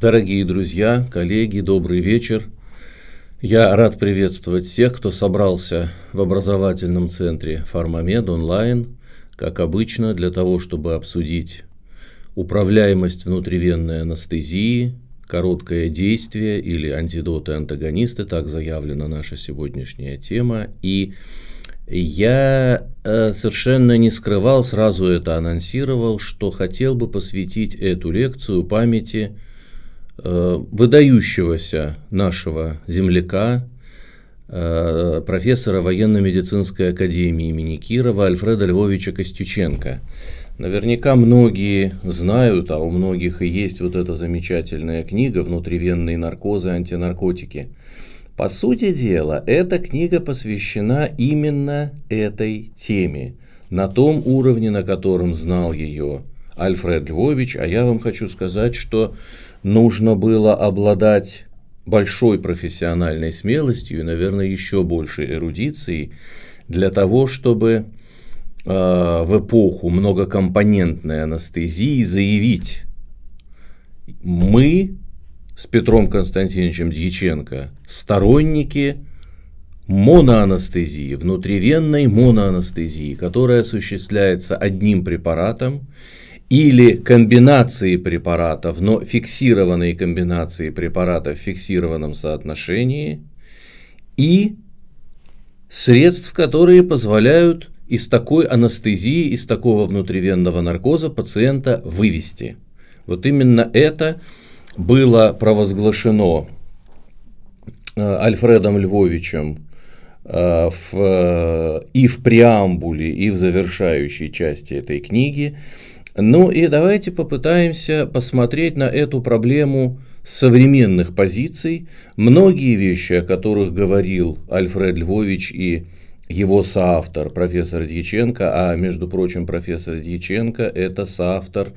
Дорогие друзья, коллеги, добрый вечер. Я рад приветствовать всех, кто собрался в образовательном центре «Фармамед» онлайн, как обычно, для того, чтобы обсудить управляемость внутривенной анестезии, короткое действие или антидоты-антагонисты, так заявлена наша сегодняшняя тема, и я э, совершенно не скрывал, сразу это анонсировал, что хотел бы посвятить эту лекцию памяти Э, выдающегося нашего земляка, э, профессора военно-медицинской академии имени Кирова Альфреда Львовича Костюченко. Наверняка многие знают, а у многих и есть вот эта замечательная книга «Внутривенные наркозы, антинаркотики». По сути дела, эта книга посвящена именно этой теме, на том уровне, на котором знал ее Альфред Львович, а я вам хочу сказать, что нужно было обладать большой профессиональной смелостью и, наверное, еще большей эрудицией для того, чтобы э, в эпоху многокомпонентной анестезии заявить, мы с Петром Константиновичем Дьяченко сторонники моноанестезии, внутривенной моноанестезии, которая осуществляется одним препаратом или комбинации препаратов, но фиксированные комбинации препаратов в фиксированном соотношении и средств, которые позволяют из такой анестезии, из такого внутривенного наркоза пациента вывести. Вот именно это было провозглашено э, Альфредом Львовичем э, в, э, и в преамбуле, и в завершающей части этой книги. Ну и давайте попытаемся посмотреть на эту проблему с современных позиций. Многие вещи, о которых говорил Альфред Львович и его соавтор, профессор Дьяченко, а, между прочим, профессор Дьяченко – это соавтор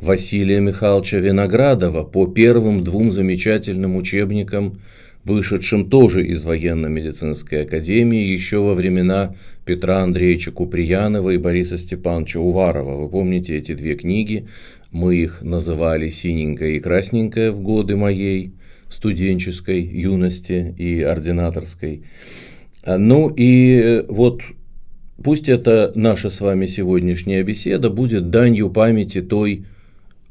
Василия Михайловича Виноградова по первым двум замечательным учебникам вышедшим тоже из военно-медицинской академии еще во времена Петра Андреевича Куприянова и Бориса Степановича Уварова. Вы помните эти две книги? Мы их называли «Синенькая и красненькая» в годы моей студенческой юности и ординаторской. Ну и э, вот пусть эта наша с вами сегодняшняя беседа будет данью памяти той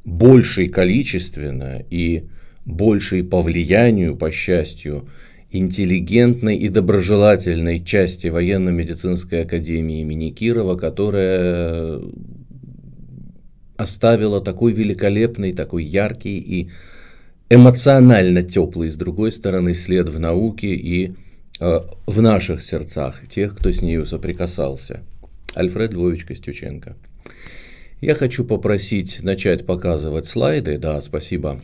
большей количественно и большей по влиянию, по счастью, интеллигентной и доброжелательной части военно-медицинской академии имени Кирова, которая оставила такой великолепный, такой яркий и эмоционально теплый, с другой стороны, след в науке и э, в наших сердцах тех, кто с нею соприкасался. Альфред Львович Костюченко. Я хочу попросить начать показывать слайды. Да, спасибо.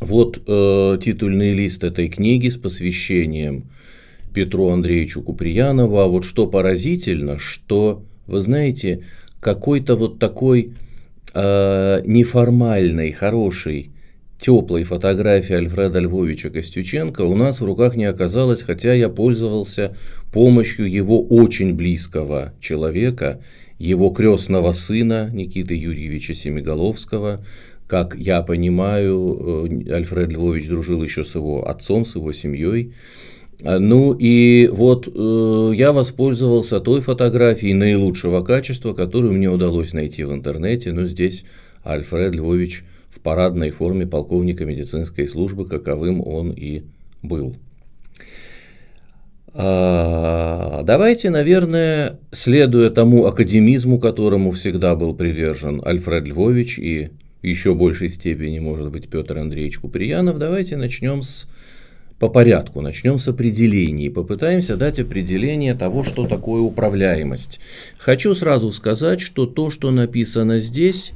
Вот э, титульный лист этой книги с посвящением Петру Андреевичу Куприянову. А вот что поразительно, что, вы знаете, какой-то вот такой э, неформальной, хорошей, теплой фотографии Альфреда Львовича Костюченко у нас в руках не оказалось, хотя я пользовался помощью его очень близкого человека, его крестного сына Никиты Юрьевича Семиголовского, как я понимаю, э, Альфред Львович дружил еще с его отцом, с его семьей. А, ну и вот э, я воспользовался той фотографией наилучшего качества, которую мне удалось найти в интернете, но ну, здесь Альфред Львович в парадной форме полковника медицинской службы, каковым он и был. А, давайте, наверное, следуя тому академизму, которому всегда был привержен Альфред Львович и еще большей степени, может быть, Петр Андреевич Куприянов. Давайте начнем с по порядку, начнем с определений, попытаемся дать определение того, что такое управляемость. Хочу сразу сказать, что то, что написано здесь,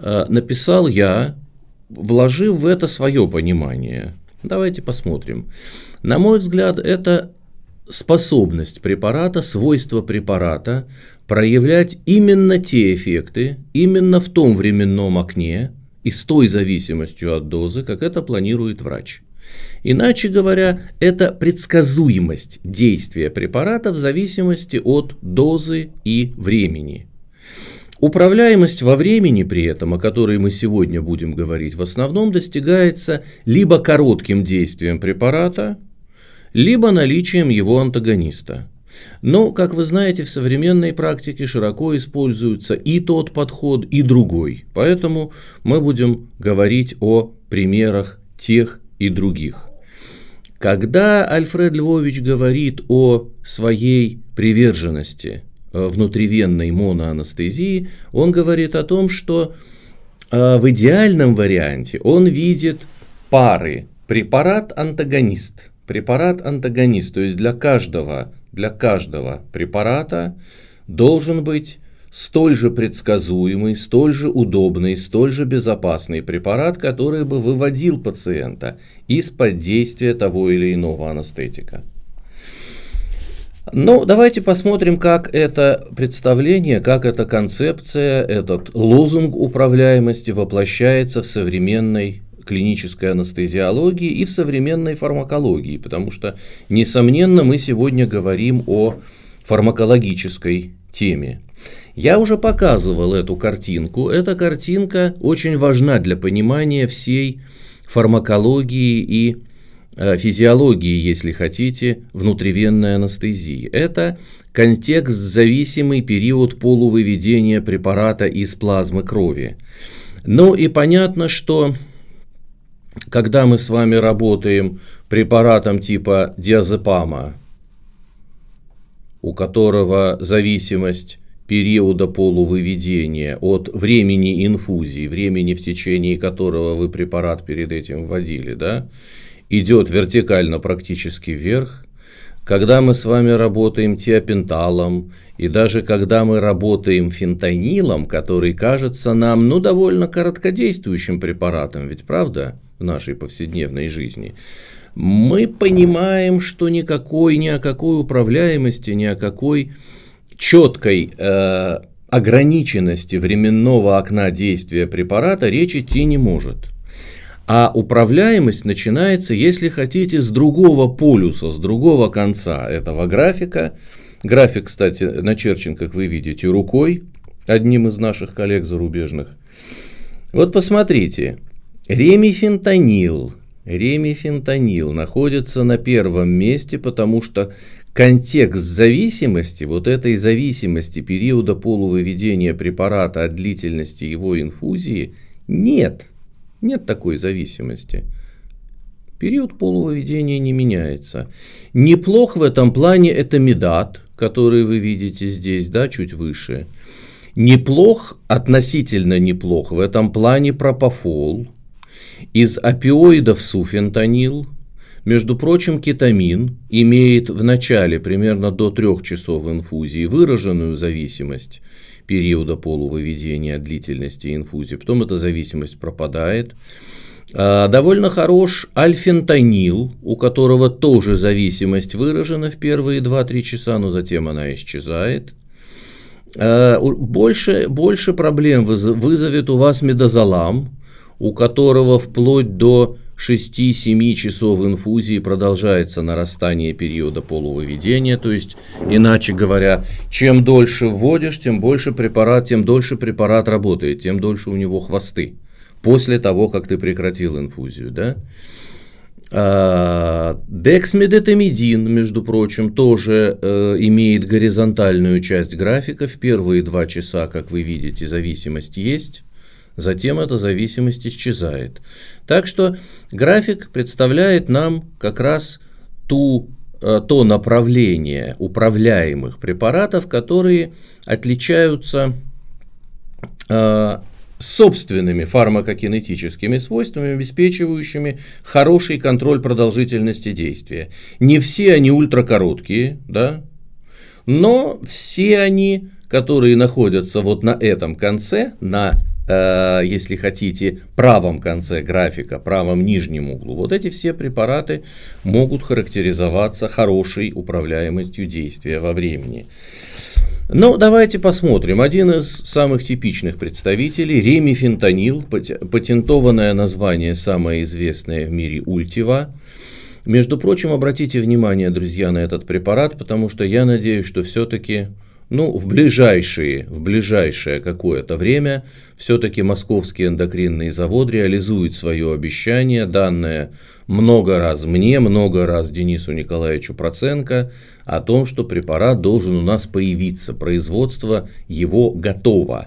э, написал я, вложив в это свое понимание. Давайте посмотрим. На мой взгляд, это способность препарата, свойство препарата проявлять именно те эффекты, именно в том временном окне и с той зависимостью от дозы, как это планирует врач. Иначе говоря, это предсказуемость действия препарата в зависимости от дозы и времени. Управляемость во времени при этом, о которой мы сегодня будем говорить, в основном достигается либо коротким действием препарата – либо наличием его антагониста. Но, как вы знаете, в современной практике широко используются и тот подход, и другой. Поэтому мы будем говорить о примерах тех и других. Когда Альфред Львович говорит о своей приверженности э, внутривенной моноанестезии, он говорит о том, что э, в идеальном варианте он видит пары препарат-антагонист – Препарат-антагонист, то есть для каждого, для каждого препарата должен быть столь же предсказуемый, столь же удобный, столь же безопасный препарат, который бы выводил пациента из-под действия того или иного анестетика. Но ну, давайте посмотрим, как это представление, как эта концепция, этот лозунг управляемости воплощается в современной клинической анестезиологии и в современной фармакологии, потому что, несомненно, мы сегодня говорим о фармакологической теме. Я уже показывал эту картинку. Эта картинка очень важна для понимания всей фармакологии и э, физиологии, если хотите, внутривенной анестезии. Это контекст-зависимый период полувыведения препарата из плазмы крови. Ну и понятно, что когда мы с вами работаем препаратом типа диазепама, у которого зависимость периода полувыведения от времени инфузии, времени, в течение которого вы препарат перед этим вводили, да, идет вертикально практически вверх, когда мы с вами работаем тиопенталом, и даже когда мы работаем фентанилом, который кажется нам, ну, довольно короткодействующим препаратом, ведь правда? в нашей повседневной жизни, мы понимаем, что никакой, ни о какой управляемости, ни о какой четкой э, ограниченности временного окна действия препарата речь идти не может. А управляемость начинается, если хотите, с другого полюса, с другого конца этого графика. График, кстати, начерчен, как вы видите, рукой, одним из наших коллег зарубежных. Вот посмотрите, Ремифентанил. Ремифентанил находится на первом месте, потому что контекст зависимости, вот этой зависимости периода полувыведения препарата от длительности его инфузии, нет. Нет такой зависимости. Период полувыведения не меняется. Неплох в этом плане это медат, который вы видите здесь, да, чуть выше. Неплох, относительно неплох в этом плане пропофол, из опиоидов суфентанил, между прочим, кетамин имеет в начале примерно до трех часов инфузии выраженную зависимость периода полувыведения длительности инфузии, потом эта зависимость пропадает. А, довольно хорош альфентанил, у которого тоже зависимость выражена в первые 2-3 часа, но затем она исчезает. А, больше, больше проблем вызовет у вас медозолам, у которого вплоть до 6-7 часов инфузии продолжается нарастание периода полувыведения, то есть, иначе говоря, чем дольше вводишь, тем больше препарат, тем дольше препарат работает, тем дольше у него хвосты после того, как ты прекратил инфузию, да? А, Дексмедетомидин, между прочим, тоже э, имеет горизонтальную часть графика. В первые два часа, как вы видите, зависимость есть. Затем эта зависимость исчезает. Так что график представляет нам как раз ту, э, то направление управляемых препаратов, которые отличаются э, собственными фармакокинетическими свойствами, обеспечивающими хороший контроль продолжительности действия. Не все они ультракороткие, да, но все они, которые находятся вот на этом конце, на Э, если хотите, правом конце графика, правом нижнем углу. Вот эти все препараты могут характеризоваться хорошей управляемостью действия во времени. но ну, давайте посмотрим. Один из самых типичных представителей – ремифентанил, патентованное название, самое известное в мире – ультива. Между прочим, обратите внимание, друзья, на этот препарат, потому что я надеюсь, что все-таки ну, в ближайшие, в ближайшее какое-то время все-таки московский эндокринный завод реализует свое обещание, данное много раз мне, много раз Денису Николаевичу Проценко, о том, что препарат должен у нас появиться, производство его готово.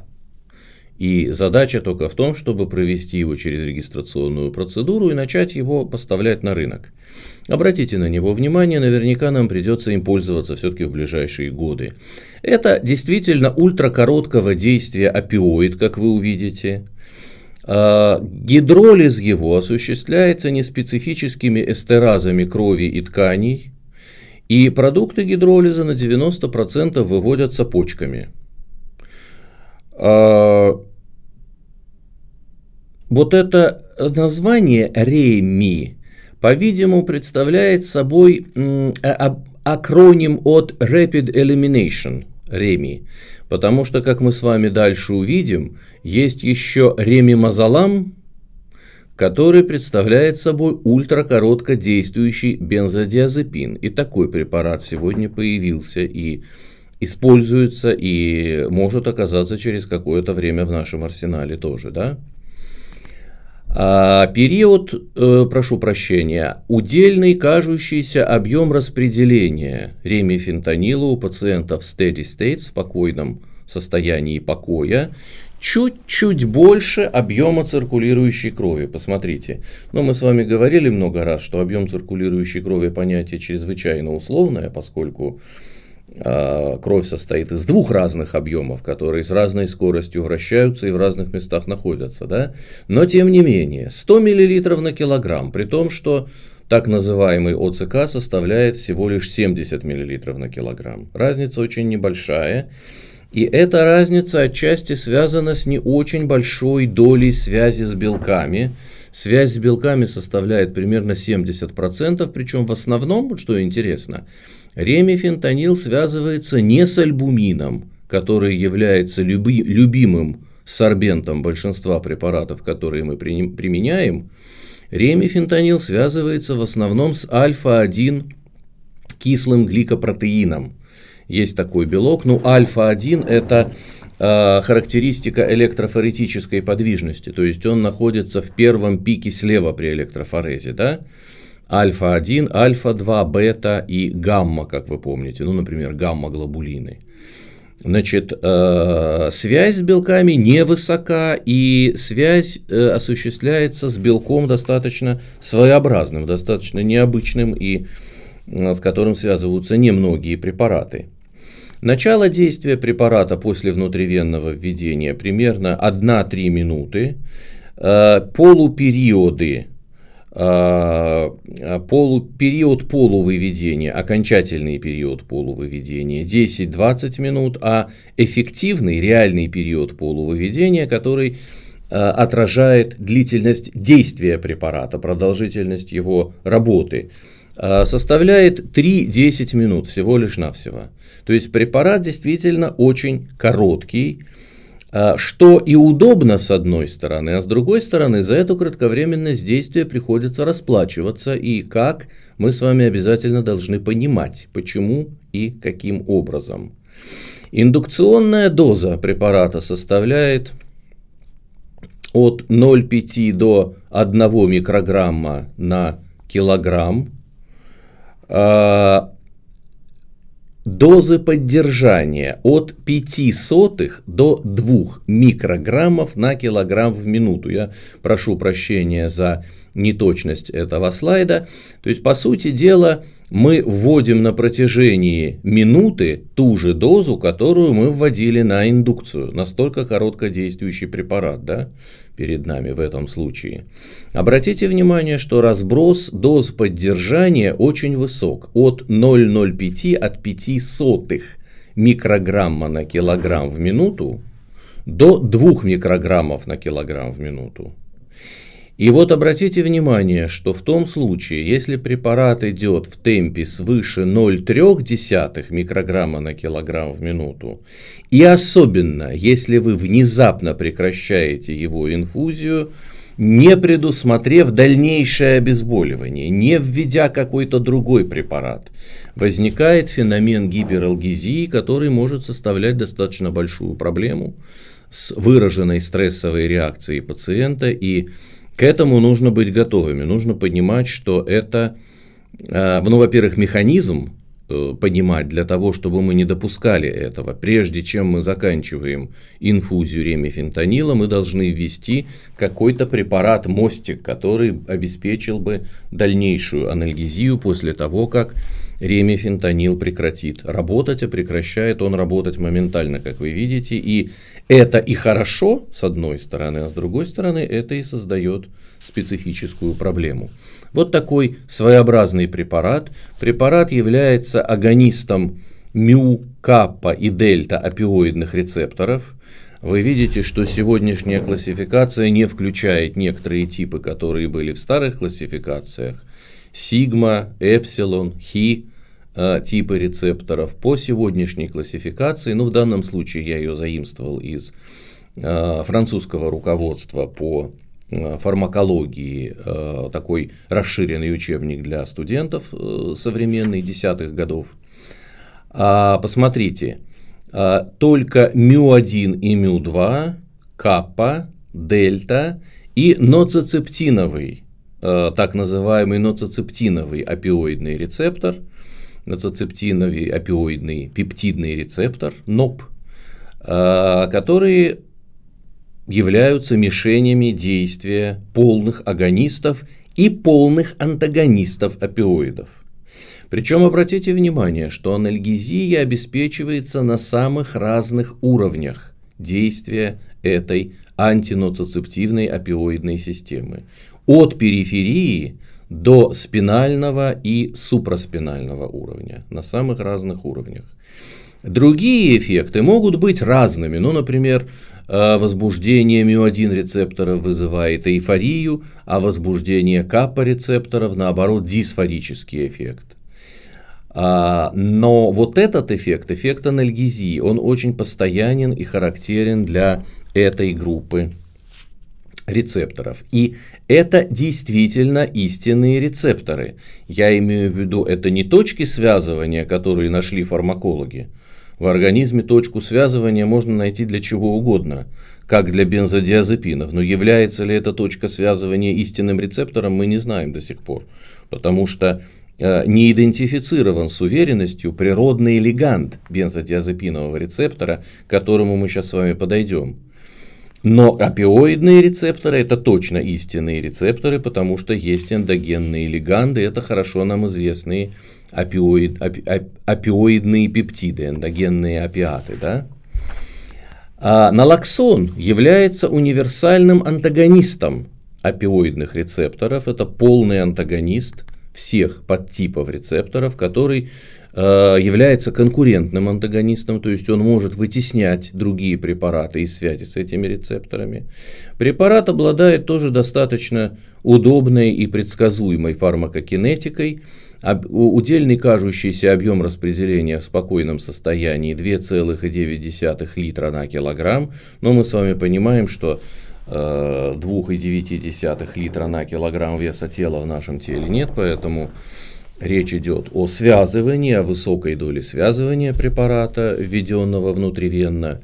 И задача только в том, чтобы провести его через регистрационную процедуру и начать его поставлять на рынок. Обратите на него внимание, наверняка нам придется им пользоваться все-таки в ближайшие годы. Это действительно ультракороткого действия опиоид, как вы увидите. А, гидролиз его осуществляется неспецифическими эстеразами крови и тканей, и продукты гидролиза на 90% выводятся почками. А, вот это название реми по-видимому, представляет собой а, а, акроним от Rapid Elimination, РЕМИ, потому что, как мы с вами дальше увидим, есть еще ремимазолам, который представляет собой ультракоротко действующий бензодиазепин. И такой препарат сегодня появился и используется, и может оказаться через какое-то время в нашем арсенале тоже, да? А период, э, прошу прощения, удельный кажущийся объем распределения ремифентанила у пациента в steady state, в спокойном состоянии покоя, чуть-чуть больше объема циркулирующей крови. Посмотрите, но ну, мы с вами говорили много раз, что объем циркулирующей крови понятие чрезвычайно условное, поскольку а, кровь состоит из двух разных объемов, которые с разной скоростью вращаются и в разных местах находятся. Да? Но тем не менее, 100 мл на килограмм, при том, что так называемый ОЦК составляет всего лишь 70 мл на килограмм. Разница очень небольшая. И эта разница отчасти связана с не очень большой долей связи с белками. Связь с белками составляет примерно 70%, причем в основном, что интересно, Ремифентанил связывается не с альбумином, который является люби, любимым сорбентом большинства препаратов, которые мы при, применяем. Ремифентанил связывается в основном с альфа-1 кислым гликопротеином. Есть такой белок, ну альфа-1 это а, характеристика электрофоретической подвижности, то есть он находится в первом пике слева при электрофорезе, да? альфа-1, альфа-2, бета и гамма, как вы помните, ну, например, гамма-глобулины. Значит, э, связь с белками невысока, и связь э, осуществляется с белком достаточно своеобразным, достаточно необычным, и э, с которым связываются немногие препараты. Начало действия препарата после внутривенного введения примерно 1-3 минуты. Полупериоды Э, полу, период полувыведения, окончательный период полувыведения 10-20 минут, а эффективный реальный период полувыведения, который э, отражает длительность действия препарата, продолжительность его работы, э, составляет 3-10 минут всего лишь навсего. То есть препарат действительно очень короткий, а, что и удобно с одной стороны, а с другой стороны за эту кратковременность действия приходится расплачиваться, и как мы с вами обязательно должны понимать, почему и каким образом. Индукционная доза препарата составляет от 0,5 до 1 микрограмма на килограмм, а, Дозы поддержания от 5 сотых до 2 микрограммов на килограмм в минуту. Я прошу прощения за неточность этого слайда. То есть, по сути дела, мы вводим на протяжении минуты ту же дозу, которую мы вводили на индукцию. Настолько короткодействующий препарат, да? перед нами в этом случае. Обратите внимание, что разброс доз поддержания очень высок, от 0,05 от 5 сотых микрограмма на килограмм в минуту до 2 микрограммов на килограмм в минуту. И вот обратите внимание, что в том случае, если препарат идет в темпе свыше 0,3 микрограмма на килограмм в минуту, и особенно если вы внезапно прекращаете его инфузию, не предусмотрев дальнейшее обезболивание, не введя какой-то другой препарат, возникает феномен гипералгезии, который может составлять достаточно большую проблему с выраженной стрессовой реакцией пациента и пациента к этому нужно быть готовыми, нужно понимать, что это, а, ну, во-первых, механизм э, понимать для того, чтобы мы не допускали этого. Прежде чем мы заканчиваем инфузию ремифентанила, мы должны ввести какой-то препарат-мостик, который обеспечил бы дальнейшую анальгезию после того, как ремифентанил прекратит работать, а прекращает он работать моментально, как вы видите. И это и хорошо, с одной стороны, а с другой стороны, это и создает специфическую проблему. Вот такой своеобразный препарат. Препарат является агонистом мю, каппа и дельта опиоидных рецепторов. Вы видите, что сегодняшняя классификация не включает некоторые типы, которые были в старых классификациях – сигма, эпсилон, хи э, типы рецепторов по сегодняшней классификации, ну в данном случае я ее заимствовал из э, французского руководства по э, фармакологии, такой расширенный учебник для студентов современных десятых годов. А, посмотрите, только МЮ-1 и МЮ-2, каппа, дельта и ноцицептиновый Э, так называемый ноцицептиновый опиоидный рецептор, ноцицептиновый опиоидный пептидный рецептор, НОП, э, которые являются мишенями действия полных агонистов и полных антагонистов опиоидов. Причем обратите внимание, что анальгезия обеспечивается на самых разных уровнях действия этой антиноцицептивной опиоидной системы от периферии до спинального и супраспинального уровня, на самых разных уровнях. Другие эффекты могут быть разными, ну, например, э, возбуждение мио-1 рецепторов вызывает эйфорию, а возбуждение капа рецепторов, наоборот, дисфорический эффект. А, но вот этот эффект, эффект анальгезии, он очень постоянен и характерен для этой группы рецепторов. И это действительно истинные рецепторы. Я имею в виду, это не точки связывания, которые нашли фармакологи. В организме точку связывания можно найти для чего угодно, как для бензодиазепинов, но является ли эта точка связывания истинным рецептором, мы не знаем до сих пор, потому что э, не идентифицирован с уверенностью природный элегант бензодиазепинового рецептора, к которому мы сейчас с вами подойдем. Но опиоидные рецепторы это точно истинные рецепторы, потому что есть эндогенные лиганды, это хорошо нам известные опиоид, опи, опиоидные пептиды, эндогенные опиаты. Да? А налоксон является универсальным антагонистом опиоидных рецепторов, это полный антагонист всех подтипов рецепторов, который Э, является конкурентным антагонистом, то есть он может вытеснять другие препараты из связи с этими рецепторами. Препарат обладает тоже достаточно удобной и предсказуемой фармакокинетикой. Удельный кажущийся объем распределения в спокойном состоянии 2,9 литра на килограмм, но мы с вами понимаем, что 2,9 э, литра на килограмм веса тела в нашем теле нет, поэтому Речь идет о связывании, о высокой доле связывания препарата, введенного внутривенно.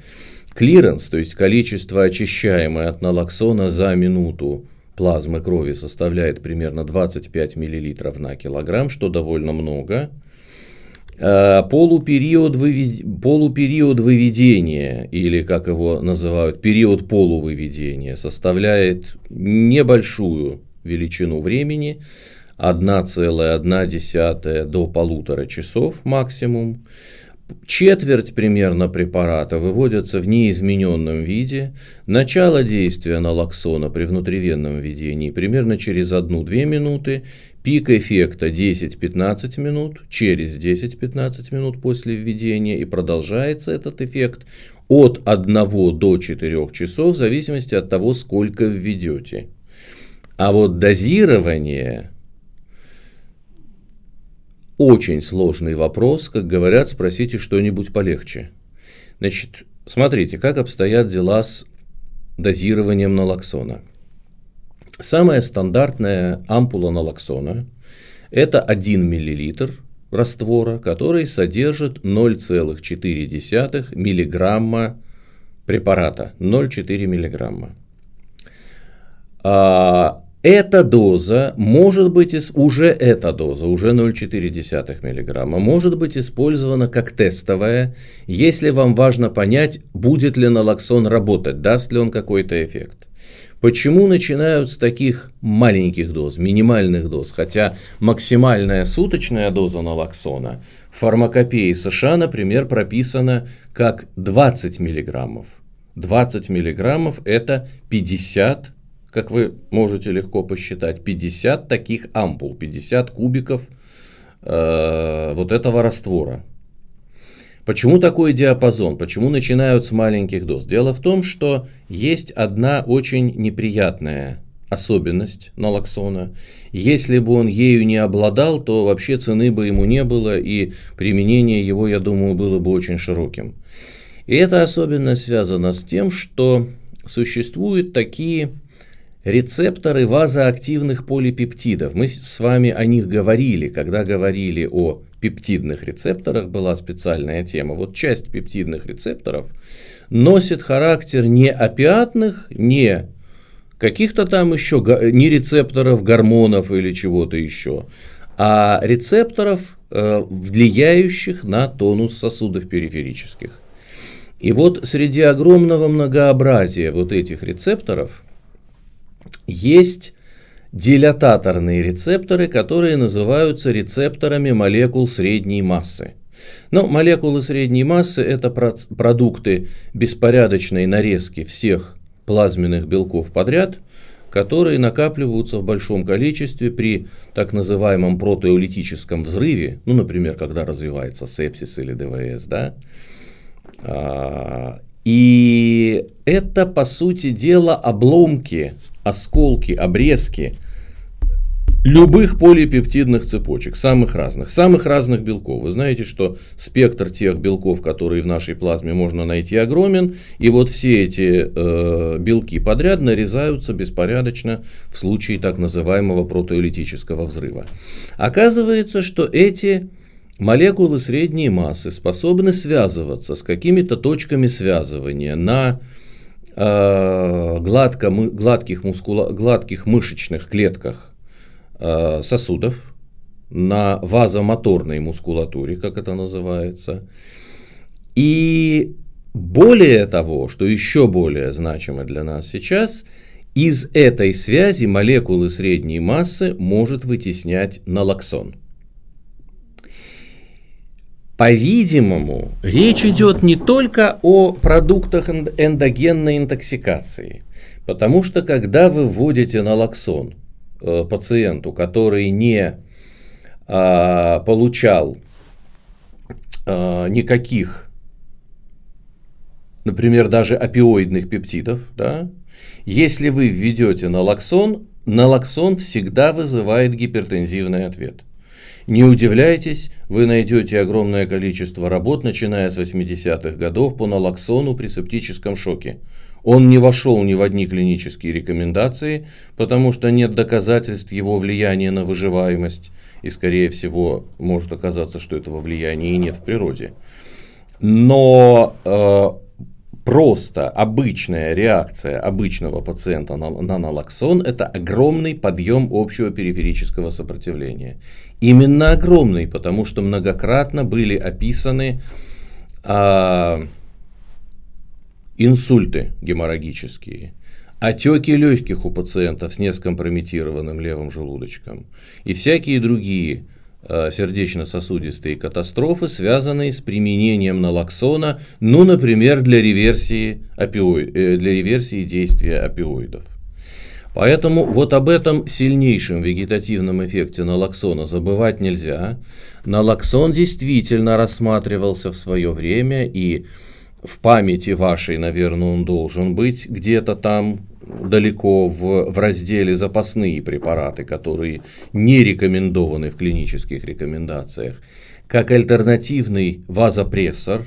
Клиренс, то есть количество очищаемой от налоксона за минуту плазмы крови составляет примерно 25 мл на килограмм, что довольно много. А, полупериод, вывед... полупериод выведения, или как его называют, период полувыведения, составляет небольшую величину времени, 1,1 до полутора часов максимум. Четверть примерно препарата выводится в неизмененном виде. Начало действия налоксона при внутривенном введении примерно через 1-2 минуты. Пик эффекта 10-15 минут, через 10-15 минут после введения. И продолжается этот эффект от 1 до 4 часов в зависимости от того, сколько введете. А вот дозирование очень сложный вопрос, как говорят, спросите что-нибудь полегче. Значит, смотрите, как обстоят дела с дозированием налоксона. Самая стандартная ампула налоксона – это 1 мл раствора, который содержит 0,4 мг препарата. 0,4 мг. А эта доза может быть, уже эта доза, уже 0,4 мг, может быть использована как тестовая, если вам важно понять, будет ли налоксон работать, даст ли он какой-то эффект. Почему начинают с таких маленьких доз, минимальных доз, хотя максимальная суточная доза налоксона в фармакопее США, например, прописана как 20 миллиграммов. 20 миллиграммов – это 50 как вы можете легко посчитать, 50 таких ампул, 50 кубиков э, вот этого раствора. Почему такой диапазон? Почему начинают с маленьких доз? Дело в том, что есть одна очень неприятная особенность налоксона. Если бы он ею не обладал, то вообще цены бы ему не было, и применение его, я думаю, было бы очень широким. И эта особенность связана с тем, что существуют такие Рецепторы вазоактивных полипептидов. Мы с вами о них говорили, когда говорили о пептидных рецепторах, была специальная тема. Вот часть пептидных рецепторов носит характер не опиатных, не каких-то там еще, не рецепторов гормонов или чего-то еще, а рецепторов, э, влияющих на тонус сосудов периферических. И вот среди огромного многообразия вот этих рецепторов – есть дилататорные рецепторы, которые называются рецепторами молекул средней массы. Но ну, молекулы средней массы – это продукты беспорядочной нарезки всех плазменных белков подряд, которые накапливаются в большом количестве при так называемом протеолитическом взрыве, ну, например, когда развивается сепсис или ДВС, да, а, и это, по сути дела, обломки осколки, обрезки любых полипептидных цепочек, самых разных, самых разных белков. Вы знаете, что спектр тех белков, которые в нашей плазме можно найти, огромен, и вот все эти э, белки подряд нарезаются беспорядочно в случае так называемого протоэлитического взрыва. Оказывается, что эти молекулы средней массы способны связываться с какими-то точками связывания на Э, гладко, гладких, мускула, гладких мышечных клетках э, сосудов, на вазомоторной мускулатуре, как это называется. И более того, что еще более значимо для нас сейчас, из этой связи молекулы средней массы может вытеснять налоксон – по-видимому, речь идет не только о продуктах эндогенной интоксикации, потому что когда вы вводите налоксон э, пациенту, который не э, получал э, никаких, например, даже опиоидных пептидов, да, если вы введете налоксон, налоксон всегда вызывает гипертензивный ответ – не удивляйтесь, вы найдете огромное количество работ, начиная с 80-х годов, по налоксону при септическом шоке. Он не вошел ни в одни клинические рекомендации, потому что нет доказательств его влияния на выживаемость, и, скорее всего, может оказаться, что этого влияния и нет в природе. Но э, просто обычная реакция обычного пациента на, на налоксон – это огромный подъем общего периферического сопротивления. Именно огромный, потому что многократно были описаны а, инсульты геморрагические, отеки легких у пациентов с нескомпрометированным левым желудочком и всякие другие Э, сердечно-сосудистые катастрофы, связанные с применением налоксона, ну, например, для реверсии, опиоид, э, для реверсии действия опиоидов. Поэтому вот об этом сильнейшем вегетативном эффекте налоксона забывать нельзя. Налоксон действительно рассматривался в свое время и в памяти вашей, наверное, он должен быть где-то там далеко в, в разделе запасные препараты, которые не рекомендованы в клинических рекомендациях, как альтернативный вазопрессор,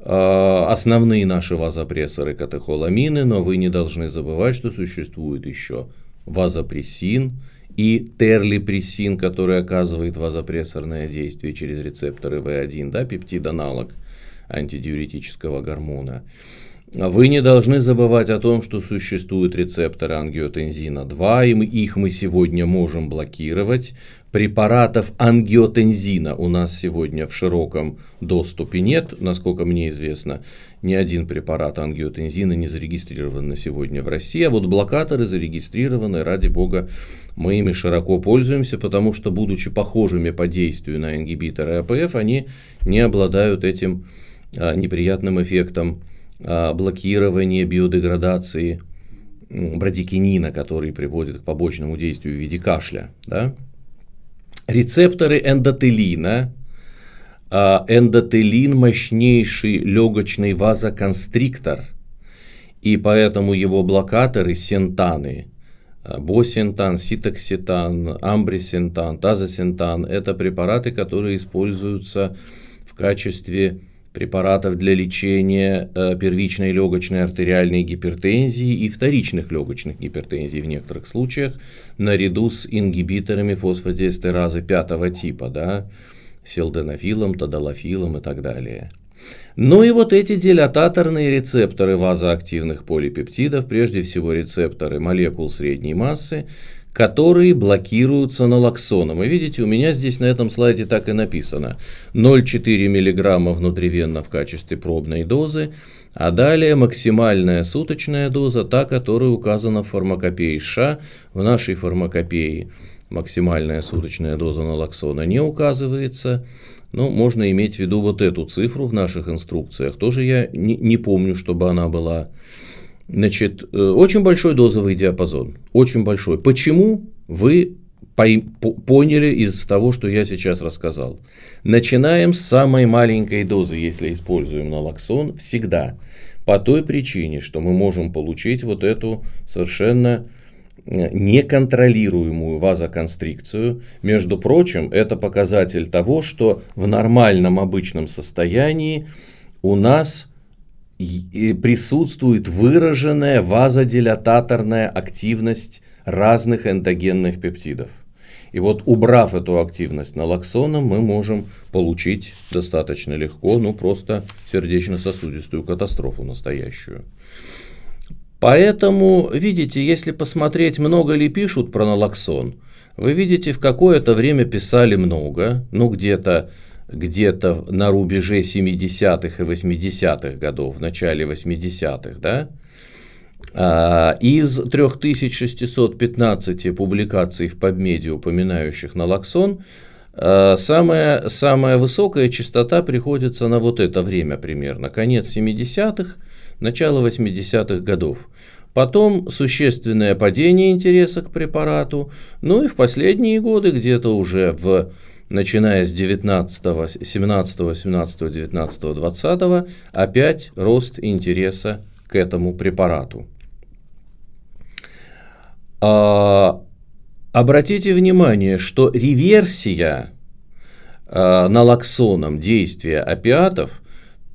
а, основные наши вазопрессоры катехоламины, но вы не должны забывать, что существует еще вазопрессин и терлипрессин, который оказывает вазопрессорное действие через рецепторы В1, да, пептид-аналог антидиуретического гормона. Вы не должны забывать о том, что существуют рецепторы ангиотензина 2, и их мы сегодня можем блокировать. Препаратов ангиотензина у нас сегодня в широком доступе нет, насколько мне известно. Ни один препарат ангиотензина не зарегистрирован на сегодня в России, а вот блокаторы зарегистрированы, ради бога, мы ими широко пользуемся, потому что, будучи похожими по действию на ингибиторы АПФ, они не обладают этим а, неприятным эффектом Э, блокирование биодеградации брадикинина, который приводит к побочному действию в виде кашля. Да? Рецепторы эндотелина. А, эндотелин – мощнейший легочный вазоконстриктор, и поэтому его блокаторы – сентаны, э, босентан, ситокситан, амбрисентан, тазосентан – это препараты, которые используются в качестве препаратов для лечения э, первичной легочной артериальной гипертензии и вторичных легочных гипертензий в некоторых случаях, наряду с ингибиторами фосфодиэстеразы пятого типа, да, селденофилом, тадалофилом и так далее. Ну и вот эти дилататорные рецепторы вазоактивных полипептидов, прежде всего рецепторы молекул средней массы, которые блокируются налоксоном. И видите, у меня здесь на этом слайде так и написано. 0,4 мг внутривенно в качестве пробной дозы, а далее максимальная суточная доза, та, которая указана в фармакопее США, в нашей фармакопее максимальная суточная доза налоксона не указывается. Но ну, можно иметь в виду вот эту цифру в наших инструкциях. Тоже я не, не помню, чтобы она была. Значит, э, очень большой дозовый диапазон, очень большой. Почему вы поняли из того, что я сейчас рассказал? Начинаем с самой маленькой дозы, если используем налоксон, всегда. По той причине, что мы можем получить вот эту совершенно э, неконтролируемую вазоконстрикцию. Между прочим, это показатель того, что в нормальном обычном состоянии у нас – присутствует выраженная вазодилататорная активность разных эндогенных пептидов. И вот убрав эту активность налоксоном, мы можем получить достаточно легко, ну просто сердечно-сосудистую катастрофу настоящую. Поэтому, видите, если посмотреть, много ли пишут про налоксон, вы видите, в какое-то время писали много, ну где-то где-то на рубеже 70-х и 80-х годов, в начале 80-х, да, а, из 3615 публикаций в PubMed, упоминающих налоксон, а, самая, самая высокая частота приходится на вот это время примерно, конец 70-х, начало 80-х годов. Потом существенное падение интереса к препарату, ну и в последние годы, где-то уже в начиная с 19, 17, 18, 19, 20, опять рост интереса к этому препарату. А, обратите внимание, что реверсия а, налоксоном действия опиатов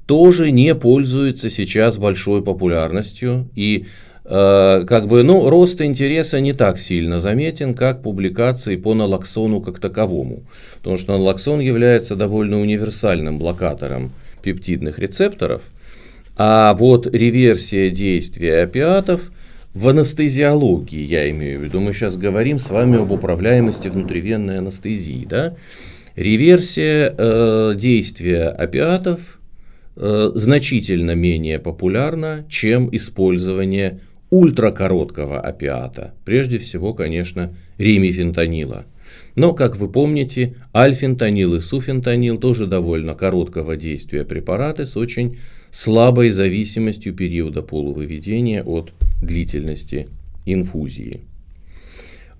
тоже не пользуется сейчас большой популярностью и Э, как бы, ну, рост интереса не так сильно заметен, как публикации по налоксону как таковому, потому что налоксон является довольно универсальным блокатором пептидных рецепторов, а вот реверсия действия опиатов в анестезиологии, я имею в виду, мы сейчас говорим с вами об управляемости внутривенной анестезии, да, реверсия э, действия опиатов э, – значительно менее популярна, чем использование ультракороткого опиата, прежде всего, конечно, римифентанила. Но, как вы помните, альфентанил и суфентанил тоже довольно короткого действия препараты с очень слабой зависимостью периода полувыведения от длительности инфузии.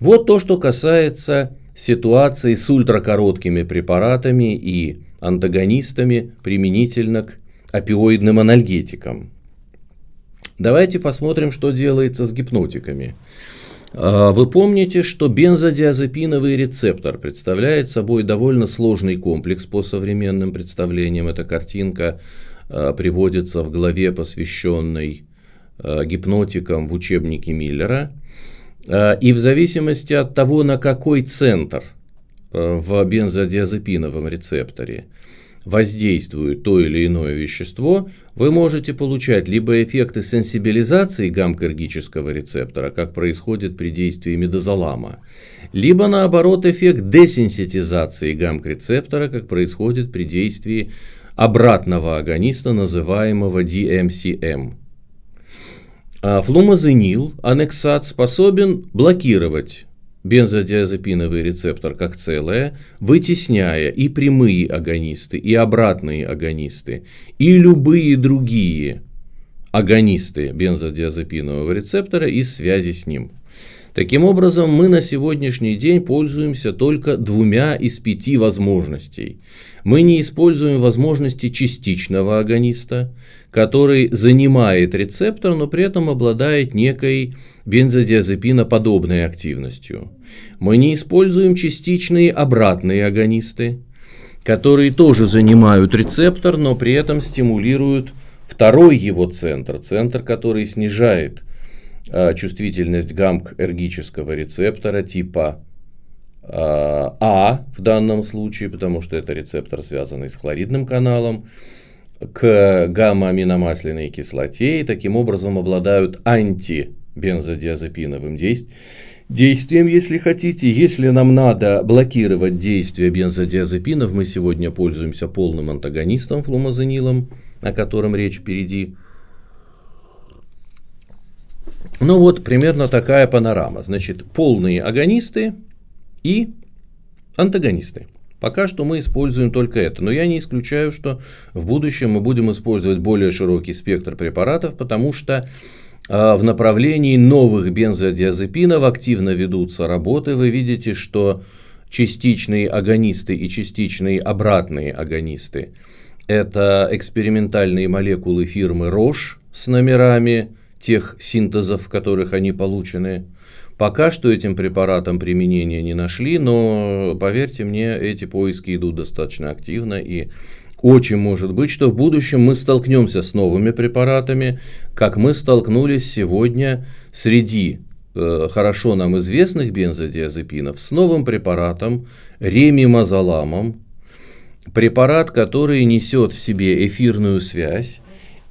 Вот то, что касается ситуации с ультракороткими препаратами и антагонистами применительно к опиоидным анальгетикам, Давайте посмотрим, что делается с гипнотиками. А, вы помните, что бензодиазепиновый рецептор представляет собой довольно сложный комплекс по современным представлениям. Эта картинка а, приводится в главе, посвященной а, гипнотикам в учебнике Миллера. И в зависимости от того, на какой центр в бензодиазепиновом рецепторе – воздействует то или иное вещество, вы можете получать либо эффекты сенсибилизации гамкергического рецептора, как происходит при действии медозолама, либо наоборот эффект десенситизации гамк-рецептора, как происходит при действии обратного агониста, называемого DMCM. А флумазенил, анексат, способен блокировать бензодиазепиновый рецептор как целое, вытесняя и прямые агонисты, и обратные агонисты, и любые другие агонисты бензодиазепинового рецептора из связи с ним – Таким образом, мы на сегодняшний день пользуемся только двумя из пяти возможностей. Мы не используем возможности частичного агониста, который занимает рецептор, но при этом обладает некой бензодиазепиноподобной активностью. Мы не используем частичные обратные агонисты, которые тоже занимают рецептор, но при этом стимулируют второй его центр, центр, который снижает а, чувствительность гамк-эргического рецептора типа а, а в данном случае, потому что это рецептор, связанный с хлоридным каналом, к гамма-аминомасляной кислоте и таким образом обладают антибензодиазепиновым действием если хотите. Если нам надо блокировать действие бензодиазепинов, мы сегодня пользуемся полным антагонистом флумазенилом, о котором речь впереди. Ну вот примерно такая панорама. Значит, полные агонисты и антагонисты. Пока что мы используем только это, но я не исключаю, что в будущем мы будем использовать более широкий спектр препаратов, потому что а, в направлении новых бензодиазепинов активно ведутся работы. Вы видите, что частичные агонисты и частичные обратные агонисты – это экспериментальные молекулы фирмы Roche с номерами тех синтезов, в которых они получены. Пока что этим препаратам применения не нашли, но, поверьте мне, эти поиски идут достаточно активно и очень может быть, что в будущем мы столкнемся с новыми препаратами, как мы столкнулись сегодня среди э, хорошо нам известных бензодиазепинов с новым препаратом ремимазоламом, препарат, который несет в себе эфирную связь,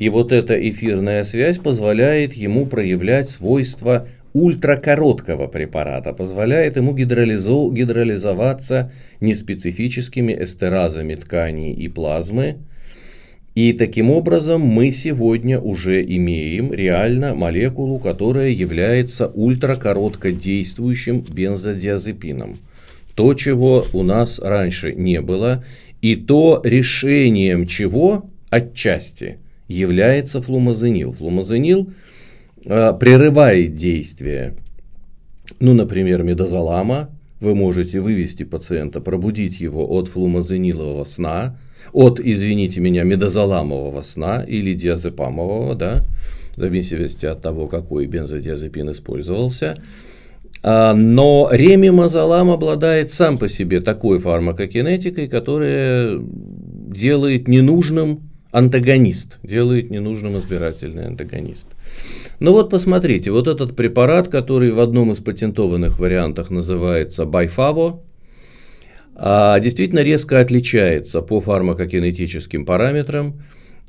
и вот эта эфирная связь позволяет ему проявлять свойства ультракороткого препарата, позволяет ему гидролизу, гидролизоваться неспецифическими эстеразами тканей и плазмы. И таким образом мы сегодня уже имеем реально молекулу, которая является ультракороткодействующим бензодиазепином. То, чего у нас раньше не было, и то решением чего отчасти является флумазенил. Флумазенил э, а, прерывает действие, ну, например, медозолама. Вы можете вывести пациента, пробудить его от флумазенилового сна, от, извините меня, медозоламового сна или диазепамового, да, в зависимости от того, какой бензодиазепин использовался. А, но ремимазолам обладает сам по себе такой фармакокинетикой, которая делает ненужным антагонист, делает ненужным избирательный антагонист. Ну вот посмотрите, вот этот препарат, который в одном из патентованных вариантах называется Байфаво, а, действительно резко отличается по фармакокинетическим параметрам.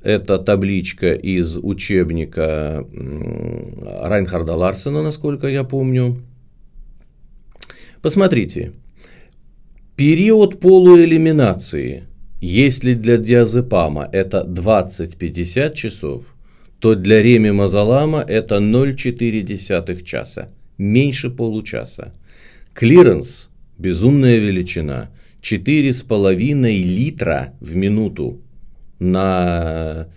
Это табличка из учебника Райнхарда Ларсена, насколько я помню. Посмотрите, период полуэлиминации – если для диазепама это 20-50 часов, то для ремимазолама это 0,4 часа, меньше получаса. Клиренс – безумная величина, 4,5 литра в минуту. На...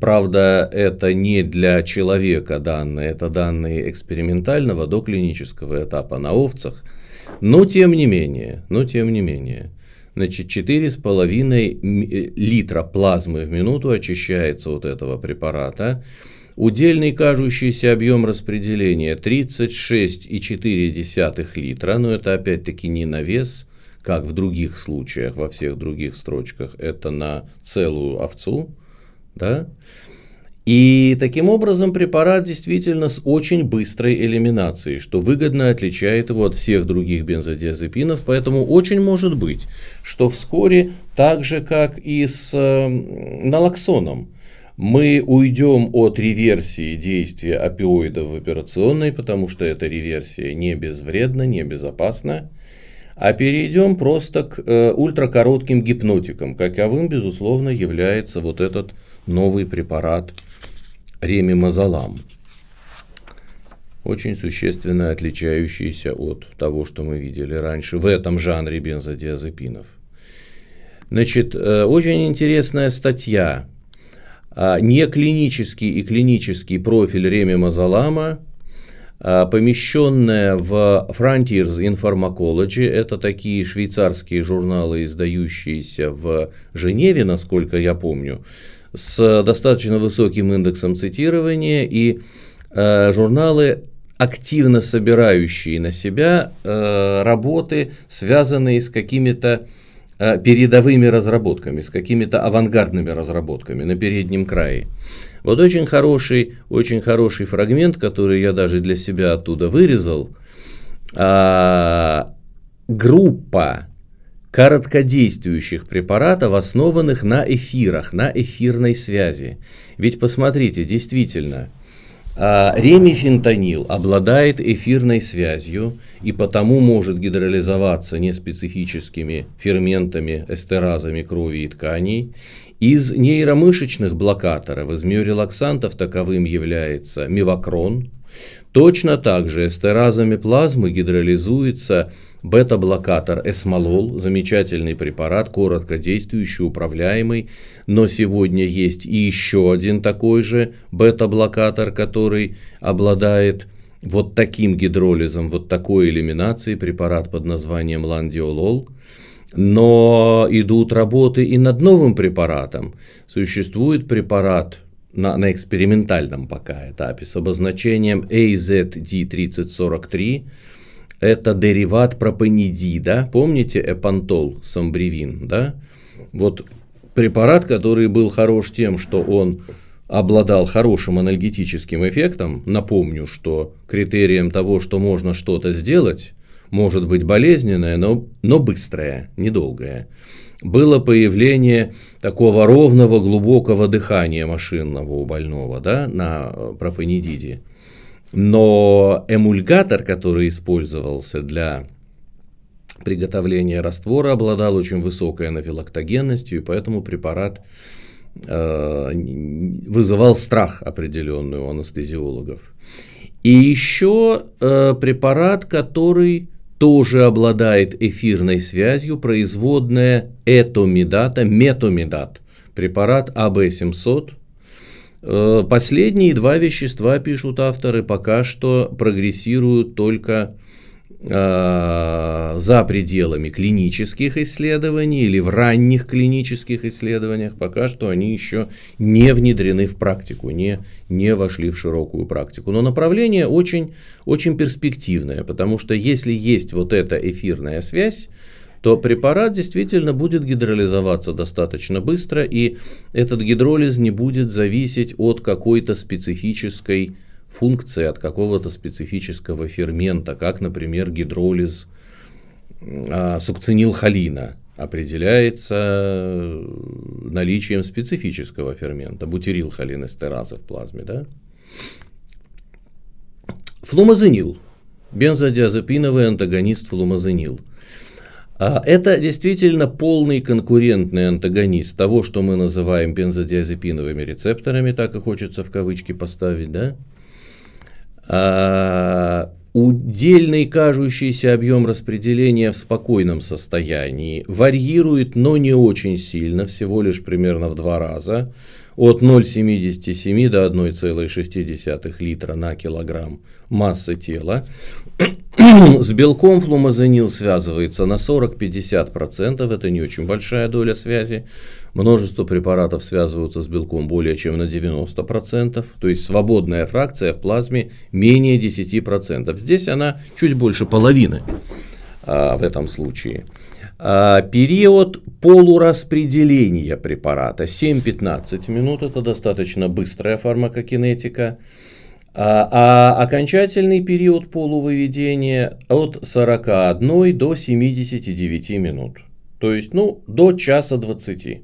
Правда, это не для человека данные, это данные экспериментального до клинического этапа на овцах. Но тем не менее, но тем не менее – Значит, 4,5 э, литра плазмы в минуту очищается от этого препарата. Удельный кажущийся объем распределения 36,4 литра, но это опять-таки не на вес, как в других случаях, во всех других строчках, это на целую овцу, да, и таким образом препарат действительно с очень быстрой элиминацией, что выгодно отличает его от всех других бензодиазепинов, поэтому очень может быть, что вскоре, так же как и с налоксоном, мы уйдем от реверсии действия опиоидов в операционной, потому что эта реверсия не безвредна, не безопасна, а перейдем просто к э, ультракоротким гипнотикам, каковым, безусловно, является вот этот новый препарат Реми Мазалам, очень существенно отличающийся от того, что мы видели раньше в этом жанре бензодиазепинов. Значит, э, очень интересная статья а, неклинический и клинический профиль ремимазолама, а, помещенная в Frontiers in Pharmacology, это такие швейцарские журналы, издающиеся в Женеве, насколько я помню, с достаточно высоким индексом цитирования, и э, журналы активно собирающие на себя э, работы, связанные с какими-то э, передовыми разработками, с какими-то авангардными разработками на переднем крае. Вот очень хороший, очень хороший фрагмент, который я даже для себя оттуда вырезал. Э, группа короткодействующих препаратов, основанных на эфирах, на эфирной связи. Ведь посмотрите, действительно, а, ремифентанил обладает эфирной связью и потому может гидролизоваться неспецифическими ферментами, эстеразами крови и тканей. Из нейромышечных блокаторов, из миорелаксантов таковым является мивакрон – Точно так же эстеразами плазмы гидролизуется бета-блокатор эсмолол, замечательный препарат, коротко действующий, управляемый, но сегодня есть и еще один такой же бета-блокатор, который обладает вот таким гидролизом, вот такой элиминацией, препарат под названием ландиолол. Но идут работы и над новым препаратом. Существует препарат на, на экспериментальном пока этапе с обозначением AZD3043. Это дериват пропанидида. Помните эпантол, самбревин, да? Вот препарат, который был хорош тем, что он обладал хорошим анальгетическим эффектом. Напомню, что критерием того, что можно что-то сделать, может быть болезненное, но, но быстрое, недолгое было появление такого ровного глубокого дыхания машинного у больного да, на э, пропанидиде. Но эмульгатор, который использовался для приготовления раствора, обладал очень высокой анафилактогенностью, и поэтому препарат э, вызывал страх определенный у анестезиологов. И еще э, препарат, который тоже обладает эфирной связью производная этомидата, метомидат, препарат АБ-700. Э, последние два вещества, пишут авторы, пока что прогрессируют только Э, за пределами клинических исследований или в ранних клинических исследованиях, пока что они еще не внедрены в практику, не, не вошли в широкую практику. Но направление очень, очень перспективное, потому что если есть вот эта эфирная связь, то препарат действительно будет гидролизоваться достаточно быстро, и этот гидролиз не будет зависеть от какой-то специфической функции от какого-то специфического фермента, как, например, гидролиз а, сукцинилхолина определяется э, наличием специфического фермента, бутирилхолинестеразы в плазме. Да? Флумазенил, бензодиазепиновый антагонист флумазенил а, – это действительно полный конкурентный антагонист того, что мы называем бензодиазепиновыми рецепторами, так и хочется в кавычки поставить, да? А, удельный кажущийся объем распределения в спокойном состоянии варьирует, но не очень сильно, всего лишь примерно в два раза, от 0,77 до 1,6 литра на килограмм массы тела. С белком флумазенил связывается на 40-50%, это не очень большая доля связи. Множество препаратов связываются с белком более чем на 90%, то есть свободная фракция в плазме менее 10%. Здесь она чуть больше половины а, в этом случае. А, период полураспределения препарата 7-15 минут, это достаточно быстрая фармакокинетика. А, а окончательный период полувыведения от 41 до 79 минут. То есть, ну, до часа 20.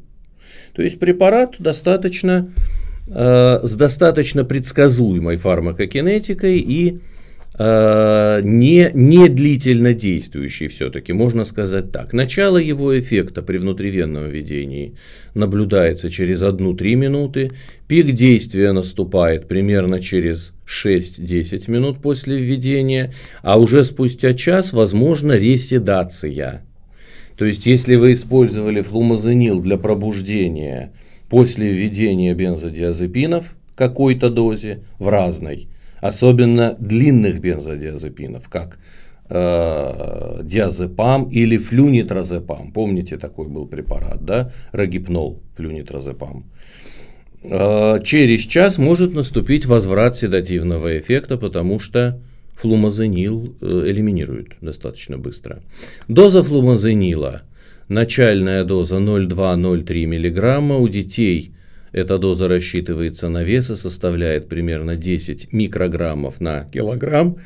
То есть препарат достаточно, э, с достаточно предсказуемой фармакокинетикой и э, не, не длительно действующий все-таки, можно сказать так. Начало его эффекта при внутривенном введении наблюдается через 1-3 минуты, пик действия наступает примерно через 6-10 минут после введения, а уже спустя час возможна реседация. То есть, если вы использовали флумазенил для пробуждения после введения бензодиазепинов какой-то дозе в разной, особенно длинных бензодиазепинов, как э, диазепам или флюнитразепам, Помните, такой был препарат, да? Рогипнол, флюнитразепам, Э, через час может наступить возврат седативного эффекта, потому что флумазенил э, элиминирует достаточно быстро. Доза флумазенила, начальная доза 0,2-0,3 мг, у детей эта доза рассчитывается на вес и составляет примерно 10 микрограммов на килограмм,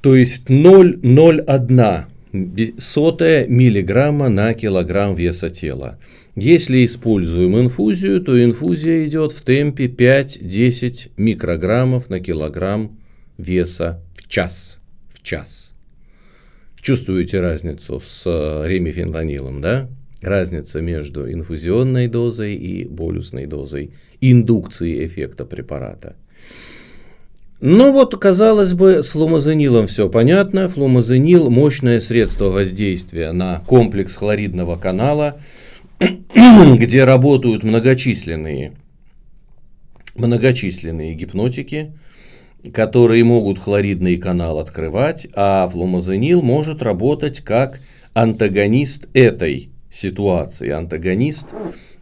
то есть 0,01 сотая миллиграмма на килограмм веса тела. Если используем инфузию, то инфузия идет в темпе 5-10 микрограммов на килограмм веса в час. В час. Чувствуете разницу с э, ремифенланилом, да? Разница между инфузионной дозой и болюсной дозой индукции эффекта препарата. Ну вот, казалось бы, с флумазенилом все понятно. Флумазенил – мощное средство воздействия на комплекс хлоридного канала, где работают многочисленные, многочисленные гипнотики, которые могут хлоридный канал открывать, а флумазенил может работать как антагонист этой ситуации, антагонист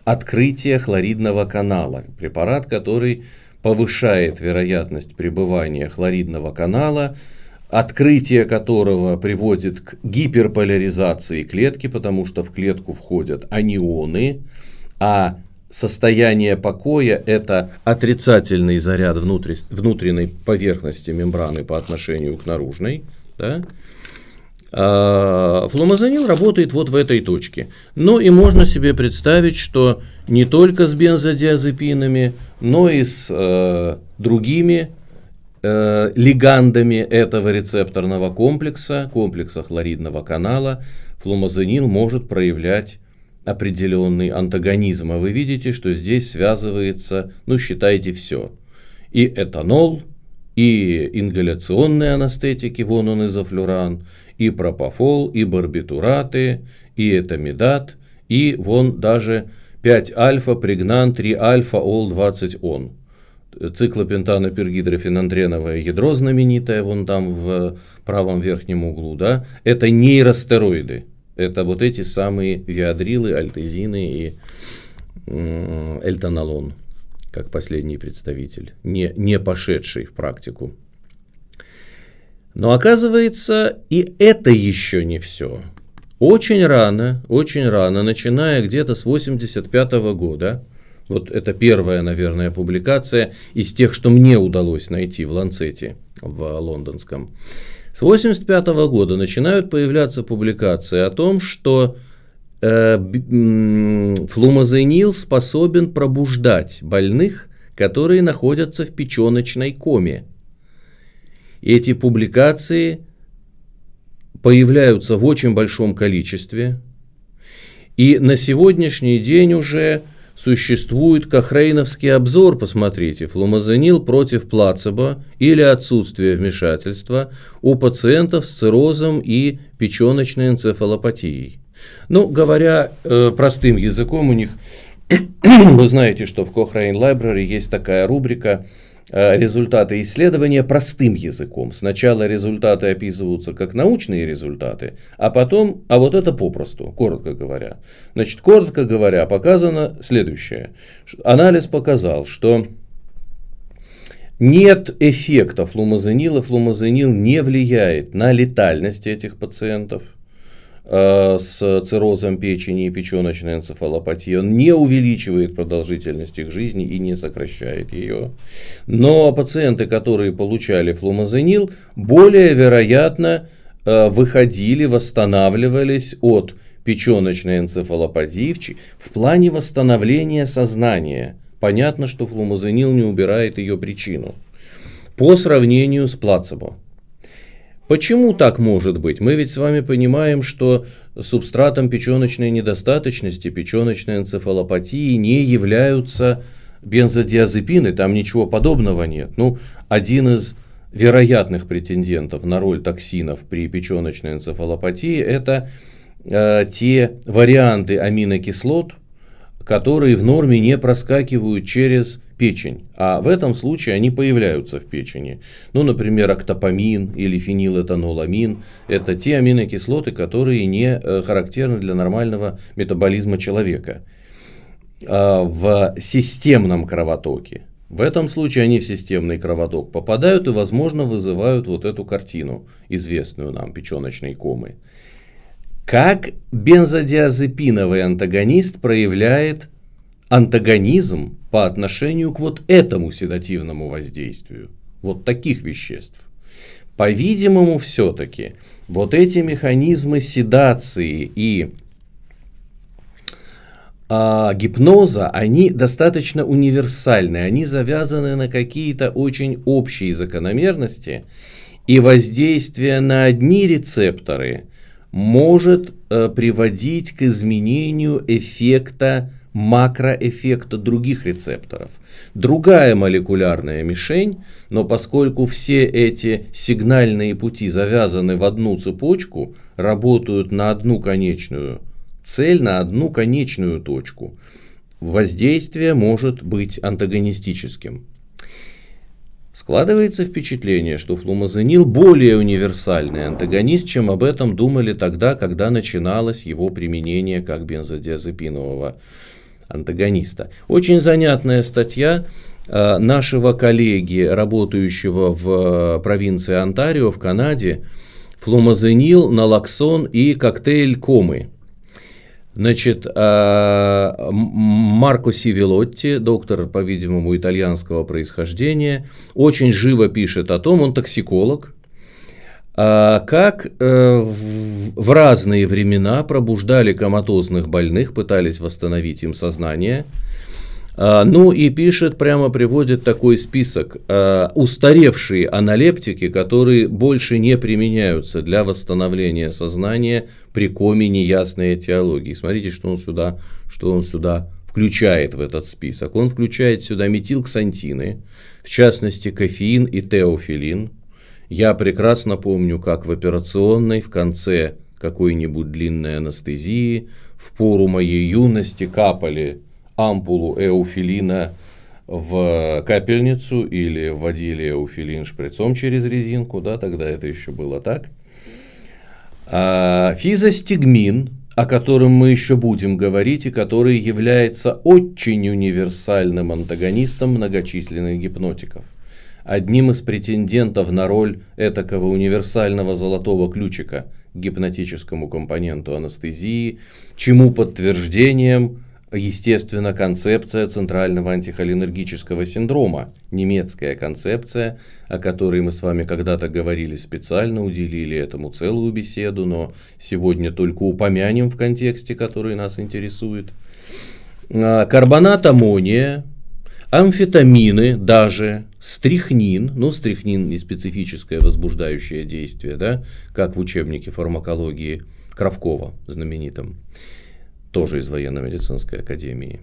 открытия хлоридного канала. Препарат, который повышает вероятность пребывания хлоридного канала, открытие которого приводит к гиперполяризации клетки, потому что в клетку входят анионы, а состояние покоя – это отрицательный заряд внутри, внутренней поверхности мембраны по отношению к наружной. Да? А фломазонин работает вот в этой точке. Ну и можно себе представить, что не только с бензодиазепинами, но и с э, другими э, лигандами этого рецепторного комплекса, комплекса хлоридного канала, фломазонин может проявлять определенный антагонизм, а вы видите, что здесь связывается, ну, считайте все. И этанол, и ингаляционные анестетики, вон он изофлюран, и пропофол, и барбитураты, и этамидат, и вон даже 5-альфа, пригнан, 3-альфа, ол-20-он. Циклопентана пергидрофенантреновое ядро знаменитое, вон там в правом верхнем углу, да, это нейростероиды – это вот эти самые виадрилы, альтезины и эльтонолон, как последний представитель, не, не пошедший в практику. Но оказывается, и это еще не все. Очень рано, очень рано, начиная где-то с 85 года, вот это первая, наверное, публикация из тех, что мне удалось найти в Ланцете, в э, лондонском. С 1985 года начинают появляться публикации о том, что э, флумазенил способен пробуждать больных, которые находятся в печеночной коме. Эти публикации появляются в очень большом количестве. И на сегодняшний день уже Существует кохрейновский обзор, посмотрите, флумазенил против плацебо или отсутствие вмешательства у пациентов с циррозом и печеночной энцефалопатией. Ну, говоря э, простым языком, у них, вы знаете, что в Cochrane Library есть такая рубрика – Э, результаты исследования простым языком. Сначала результаты описываются как научные результаты, а потом, а вот это попросту, коротко говоря. Значит, коротко говоря, показано следующее. Анализ показал, что нет эффектов лумазенила, флумазенил не влияет на летальность этих пациентов – Э, с циррозом печени и печеночной энцефалопатией. Он не увеличивает продолжительность их жизни и не сокращает ее. Но пациенты, которые получали флумазенил, более вероятно э, выходили, восстанавливались от печеночной энцефалопатии в плане восстановления сознания. Понятно, что флумазенил не убирает ее причину. По сравнению с плацебо. Почему так может быть? Мы ведь с вами понимаем, что субстратом печеночной недостаточности, печеночной энцефалопатии не являются бензодиазепины, там ничего подобного нет. Ну, один из вероятных претендентов на роль токсинов при печеночной энцефалопатии – это э, те варианты аминокислот, которые в норме не проскакивают через печень, а в этом случае они появляются в печени. Ну, например, октопамин или фенилэтаноламин – это те аминокислоты, которые не э, характерны для нормального метаболизма человека а, в системном кровотоке. В этом случае они в системный кровоток попадают и, возможно, вызывают вот эту картину, известную нам, печеночной комы. Как бензодиазепиновый антагонист проявляет антагонизм по отношению к вот этому седативному воздействию, вот таких веществ? По-видимому, все-таки вот эти механизмы седации и а гипноза, они достаточно универсальны, они завязаны на какие-то очень общие закономерности, и воздействие на одни рецепторы может э, приводить к изменению эффекта макроэффекта других рецепторов. Другая молекулярная мишень, но поскольку все эти сигнальные пути завязаны в одну цепочку, работают на одну конечную цель, на одну конечную точку, воздействие может быть антагонистическим. Складывается впечатление, что флумазенил более универсальный антагонист, чем об этом думали тогда, когда начиналось его применение как бензодиазепинового антагониста. Очень занятная статья э, нашего коллеги, работающего в э, провинции Онтарио в Канаде, флумазенил, налоксон и коктейль комы – Значит, э, Марко Сивилотти, доктор, по-видимому, итальянского происхождения, очень живо пишет о том, он токсиколог, э, как э, в разные времена пробуждали коматозных больных, пытались восстановить им сознание – а, ну и пишет, прямо приводит такой список. А, устаревшие аналептики, которые больше не применяются для восстановления сознания при коме неясной этиологии. Смотрите, что он сюда, что он сюда включает в этот список. Он включает сюда метилксантины, в частности кофеин и теофилин. Я прекрасно помню, как в операционной в конце какой-нибудь длинной анестезии в пору моей юности капали ампулу эуфилина в капельницу или вводили эуфилин шприцом через резинку, да, тогда это еще было так. А физостигмин, о котором мы еще будем говорить, и который является очень универсальным антагонистом многочисленных гипнотиков. Одним из претендентов на роль этакого универсального золотого ключика – гипнотическому компоненту анестезии, чему подтверждением естественно, концепция центрального антихолинергического синдрома, немецкая концепция, о которой мы с вами когда-то говорили специально, уделили этому целую беседу, но сегодня только упомянем в контексте, который нас интересует. А, карбонат аммония, амфетамины даже, стрихнин, ну стрихнин не специфическое возбуждающее действие, да, как в учебнике фармакологии Кравкова знаменитом тоже из военно-медицинской академии.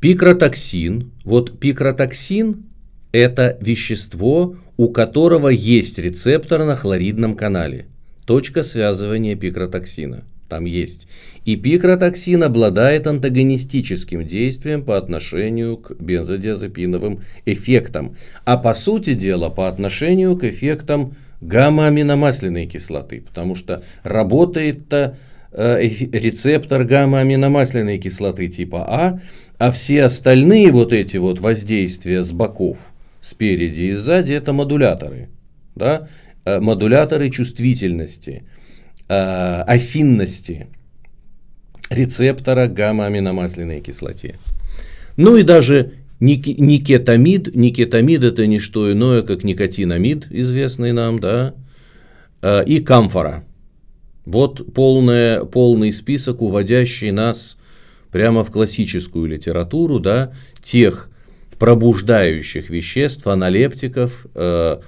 Пикротоксин. Вот пикротоксин – это вещество, у которого есть рецептор на хлоридном канале. Точка связывания пикротоксина. Там есть. И пикротоксин обладает антагонистическим действием по отношению к бензодиазепиновым эффектам. А по сути дела по отношению к эффектам гамма-аминомасляной кислоты. Потому что работает-то Э, рецептор гамма-аминомасляной кислоты типа А, а все остальные вот эти вот воздействия с боков, спереди и сзади, это модуляторы. Да? Э, модуляторы чувствительности, э, афинности рецептора гамма-аминомасляной кислоте. Ну и даже никетамид. Никетамид это не что иное, как никотинамид, известный нам, да, и камфора. Вот полное, полный список, уводящий нас прямо в классическую литературу, да, тех пробуждающих веществ, аналептиков, э,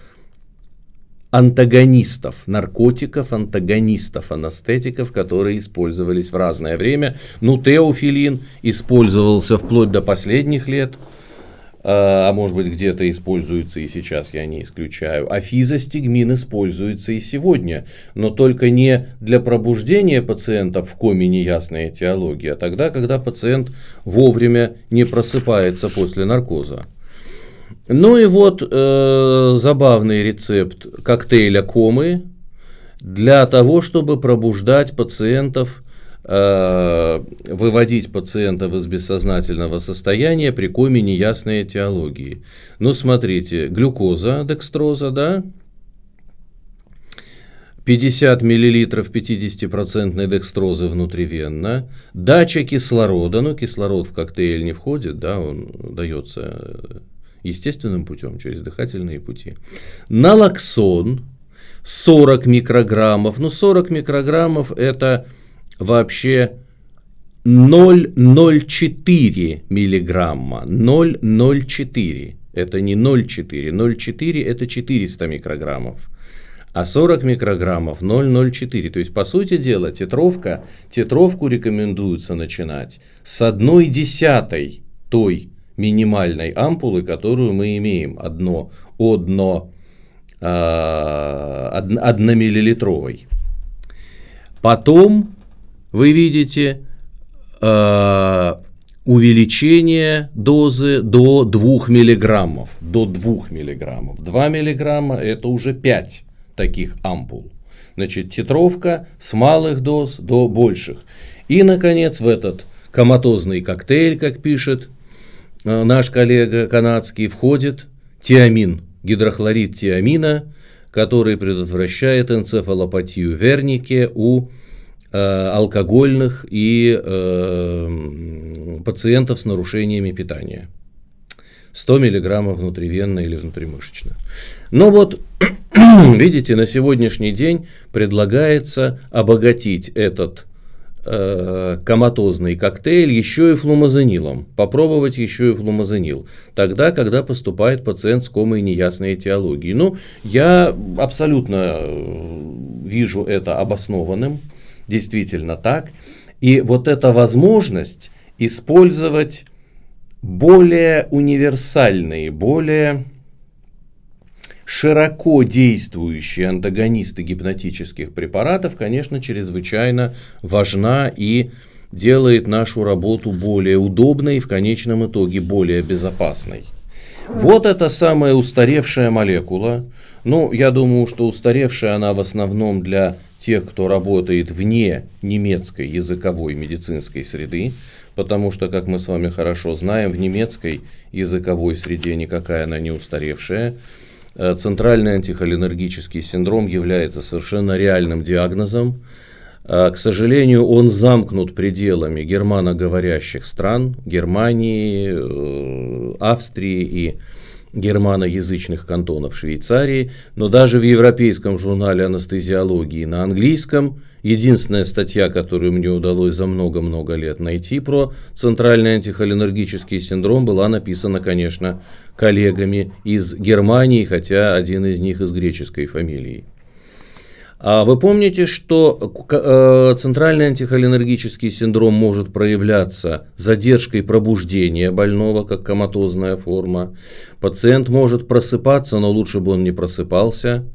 антагонистов, наркотиков, антагонистов, анестетиков, которые использовались в разное время. Ну, теофилин использовался вплоть до последних лет – а, а может быть где-то используется и сейчас, я не исключаю. А физостигмин используется и сегодня, но только не для пробуждения пациентов в коме неясная этиология, а тогда, когда пациент вовремя не просыпается после наркоза. Ну и вот э, забавный рецепт коктейля комы для того, чтобы пробуждать пациентов – Э, выводить пациентов из бессознательного состояния при коме неясной этиологии. Ну, смотрите, глюкоза, декстроза, да, 50 мл 50% декстрозы внутривенно, дача кислорода, ну кислород в коктейль не входит, да, он дается э, естественным путем, через дыхательные пути. Налоксон 40 микрограммов, ну 40 микрограммов это вообще 0,04 миллиграмма. 0,04. Это не 0,4. 0,4 это 400 микрограммов. А 40 микрограммов 0,04. То есть, по сути дела, тетровка, тетровку рекомендуется начинать с 1 десятой той минимальной ампулы, которую мы имеем. Одно, одно, а, одно, одномиллилитровой. Потом вы видите э, увеличение дозы до 2 миллиграммов. До 2 миллиграммов. 2 миллиграмма – это уже 5 таких ампул. Значит, тетровка с малых доз до больших. И, наконец, в этот коматозный коктейль, как пишет э, наш коллега канадский, входит тиамин, гидрохлорид тиамина, который предотвращает энцефалопатию Вернике у Э, алкогольных и э, пациентов с нарушениями питания. 100 миллиграммов внутривенно или внутримышечно. Но ну вот, видите, на сегодняшний день предлагается обогатить этот э, коматозный коктейль еще и флумазенилом. Попробовать еще и флумазенил. Тогда, когда поступает пациент с комой неясной этиологии. Ну, я абсолютно э, вижу это обоснованным действительно так. И вот эта возможность использовать более универсальные, более широко действующие антагонисты гипнотических препаратов, конечно, чрезвычайно важна и делает нашу работу более удобной и в конечном итоге более безопасной. Вот эта самая устаревшая молекула. Ну, я думаю, что устаревшая она в основном для тех, кто работает вне немецкой языковой медицинской среды, потому что, как мы с вами хорошо знаем, в немецкой языковой среде никакая она не устаревшая. Э, центральный антихолинергический синдром является совершенно реальным диагнозом, а, к сожалению, он замкнут пределами германоговорящих стран, Германии, э, Австрии и германоязычных кантонов Швейцарии, но даже в европейском журнале анестезиологии на английском единственная статья, которую мне удалось за много-много лет найти про центральный антихолинергический синдром, была написана, конечно, коллегами из Германии, хотя один из них из греческой фамилии. А Вы помните, что э, центральный антихолинергический синдром может проявляться задержкой пробуждения больного, как коматозная форма. Пациент может просыпаться, но лучше бы он не просыпался.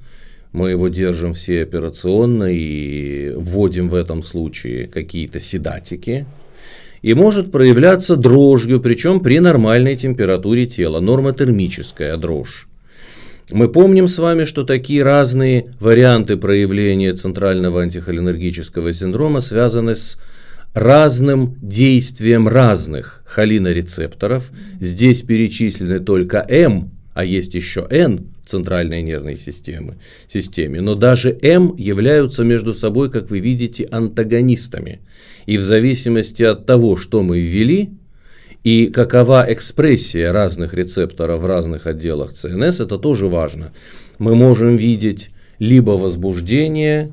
Мы его держим все операционно и вводим в этом случае какие-то седатики. И может проявляться дрожью, причем при нормальной температуре тела, нормотермическая дрожь. Мы помним с вами, что такие разные варианты проявления центрального антихолинергического синдрома связаны с разным действием разных холинорецепторов. Здесь перечислены только М, а есть еще Н центральной нервной системы, системе. Но даже М являются между собой, как вы видите, антагонистами. И в зависимости от того, что мы ввели, и какова экспрессия разных рецепторов в разных отделах ЦНС, это тоже важно. Мы можем видеть либо возбуждение,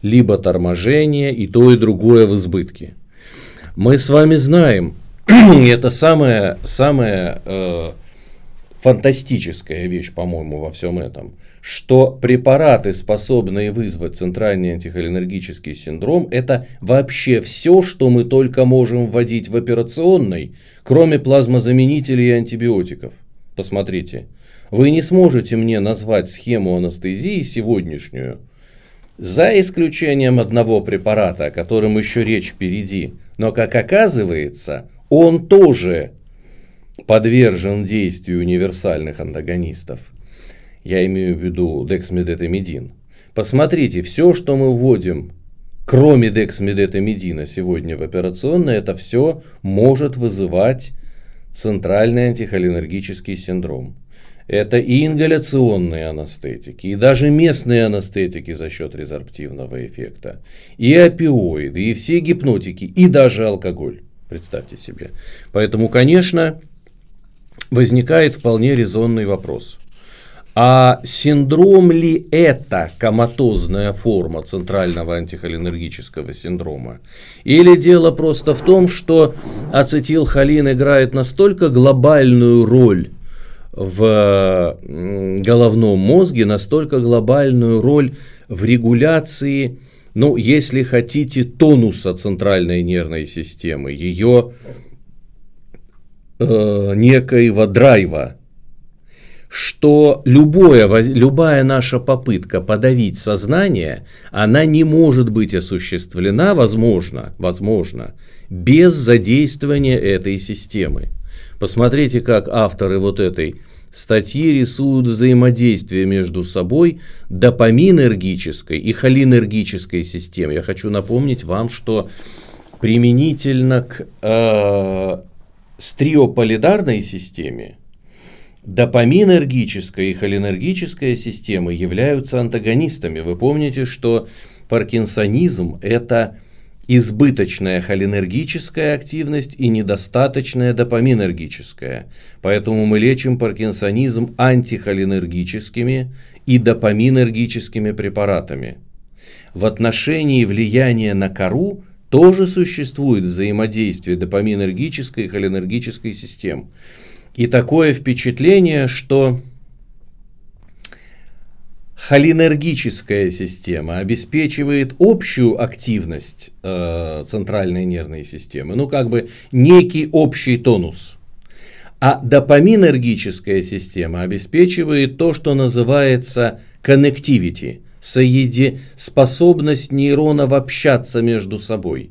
либо торможение, и то, и другое в избытке. Мы с вами знаем, и это самая, самая э, фантастическая вещь, по-моему, во всем этом, что препараты, способные вызвать центральный антихолинергический синдром, это вообще все, что мы только можем вводить в операционной, кроме плазмозаменителей и антибиотиков. Посмотрите, вы не сможете мне назвать схему анестезии сегодняшнюю, за исключением одного препарата, о котором еще речь впереди. Но, как оказывается, он тоже подвержен действию универсальных антагонистов. Я имею в виду дексмедетамидин. Посмотрите, все, что мы вводим, кроме дексмедетамидина сегодня в операционной, это все может вызывать центральный антихолинергический синдром. Это и ингаляционные анестетики, и даже местные анестетики за счет резорптивного эффекта, и опиоиды, и все гипнотики, и даже алкоголь. Представьте себе. Поэтому, конечно, возникает вполне резонный вопрос. А синдром ли это коматозная форма центрального антихолинергического синдрома? Или дело просто в том, что ацетилхолин играет настолько глобальную роль в головном мозге, настолько глобальную роль в регуляции, ну, если хотите, тонуса центральной нервной системы, ее э, некоего драйва – что любое, любая наша попытка подавить сознание, она не может быть осуществлена, возможно, возможно, без задействования этой системы. Посмотрите, как авторы вот этой статьи рисуют взаимодействие между собой допаминергической и холинергической систем. Я хочу напомнить вам, что применительно к э, стриополидарной системе – Допаминергическая и холинергическая системы являются антагонистами. Вы помните, что паркинсонизм – это избыточная холинергическая активность и недостаточная допаминергическая. Поэтому мы лечим паркинсонизм антихолинергическими и допаминергическими препаратами. В отношении влияния на кору тоже существует взаимодействие допаминергической и холинергической систем. И такое впечатление, что холинергическая система обеспечивает общую активность э, центральной нервной системы, ну как бы некий общий тонус. А допаминергическая система обеспечивает то, что называется connectivity, соеди... способность нейронов общаться между собой.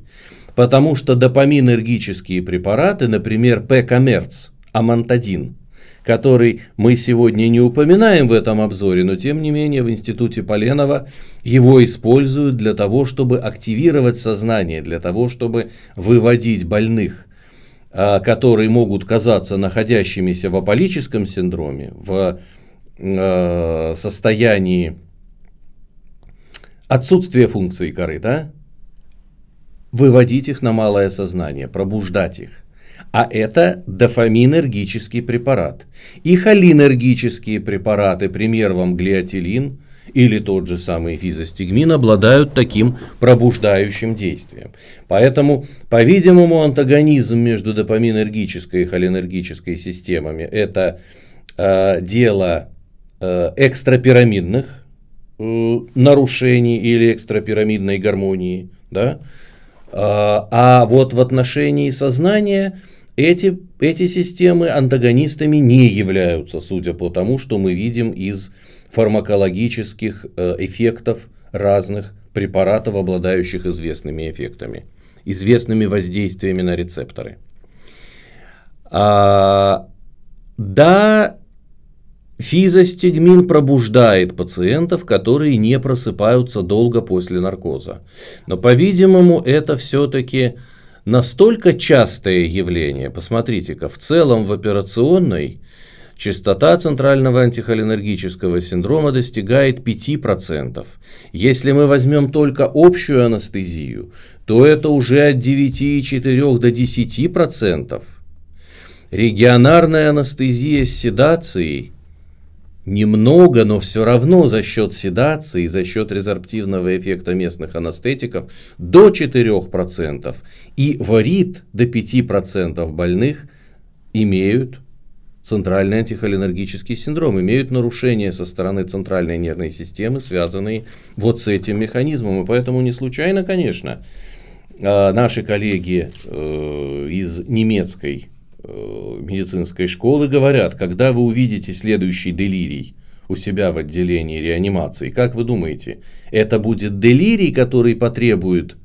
Потому что допаминергические препараты, например, P-коммерц, амантадин, который мы сегодня не упоминаем в этом обзоре, но тем не менее в институте Поленова его используют для того, чтобы активировать сознание, для того, чтобы выводить больных а, которые могут казаться находящимися в аполическом синдроме, в а, состоянии отсутствия функции коры, да? выводить их на малое сознание, пробуждать их а это дофаминергический препарат. И холинергические препараты, пример вам глиотилин или тот же самый физостигмин, обладают таким пробуждающим действием. Поэтому, по-видимому, антагонизм между дофаминергической и холинергической системами – это э, дело э, экстрапирамидных э, нарушений или экстрапирамидной гармонии, да, а, а вот в отношении сознания эти, эти системы антагонистами не являются, судя по тому, что мы видим из фармакологических э, эффектов разных препаратов, обладающих известными эффектами, известными воздействиями на рецепторы. А, да, Физостигмин пробуждает пациентов, которые не просыпаются долго после наркоза. Но, по-видимому, это все-таки настолько частое явление, посмотрите-ка, в целом в операционной частота центрального антихолинергического синдрома достигает 5%. Если мы возьмем только общую анестезию, то это уже от 9,4 до 10%. Регионарная анестезия с седацией – немного, но все равно за счет седации, за счет резорптивного эффекта местных анестетиков до 4% и варит до 5% больных имеют центральный антихолинергический синдром, имеют нарушения со стороны центральной нервной системы, связанные вот с этим механизмом. И поэтому не случайно, конечно, а, наши коллеги э, из немецкой Э, медицинской школы говорят, когда вы увидите следующий делирий у себя в отделении реанимации, как вы думаете, это будет делирий, который потребует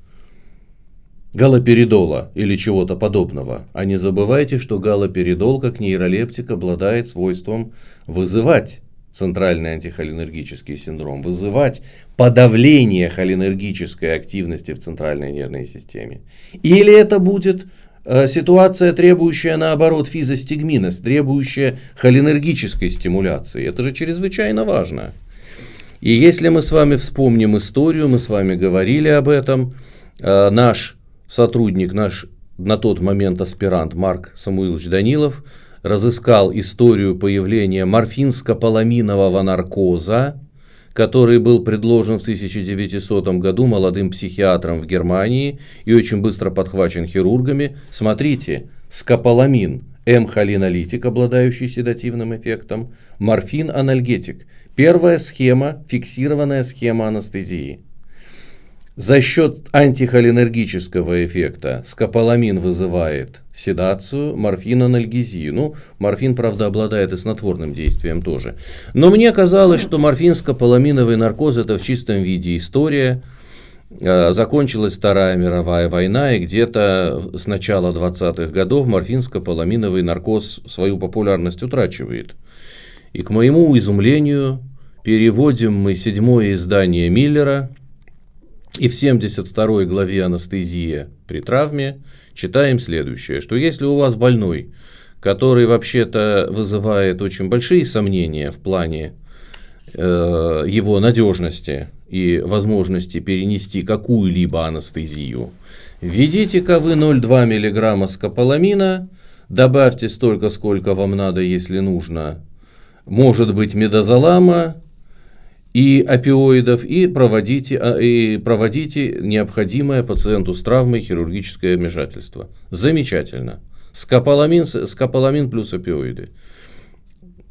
галоперидола или чего-то подобного. А не забывайте, что галоперидол как нейролептик обладает свойством вызывать центральный антихолинергический синдром, вызывать подавление холинергической активности в центральной нервной системе. Или это будет Э, ситуация, требующая наоборот физостигмина, требующая холинергической стимуляции. Это же чрезвычайно важно. И если мы с вами вспомним историю, мы с вами говорили об этом, э, наш сотрудник, наш на тот момент аспирант Марк Самуилович Данилов разыскал историю появления морфинско-поламинового наркоза, который был предложен в 1900 году молодым психиатром в Германии и очень быстро подхвачен хирургами. Смотрите, скополамин, М-холинолитик, обладающий седативным эффектом, морфин-анальгетик. Первая схема, фиксированная схема анестезии – за счет антихолинергического эффекта скополамин вызывает седацию, морфин анальгезию. Ну, морфин, правда, обладает и снотворным действием тоже. Но мне казалось, что морфин скополаминовый наркоз – это в чистом виде история. А, закончилась Вторая мировая война, и где-то с начала 20-х годов морфин скополаминовый наркоз свою популярность утрачивает. И к моему изумлению переводим мы седьмое издание Миллера – и в 72 главе «Анестезия при травме» читаем следующее, что если у вас больной, который вообще-то вызывает очень большие сомнения в плане э, его надежности и возможности перенести какую-либо анестезию, введите-ка вы 0,2 мг скополамина, добавьте столько, сколько вам надо, если нужно, может быть, медозолама, и опиоидов, и проводите, а, и проводите необходимое пациенту с травмой хирургическое вмешательство. Замечательно. Скополамин, скополамин плюс опиоиды.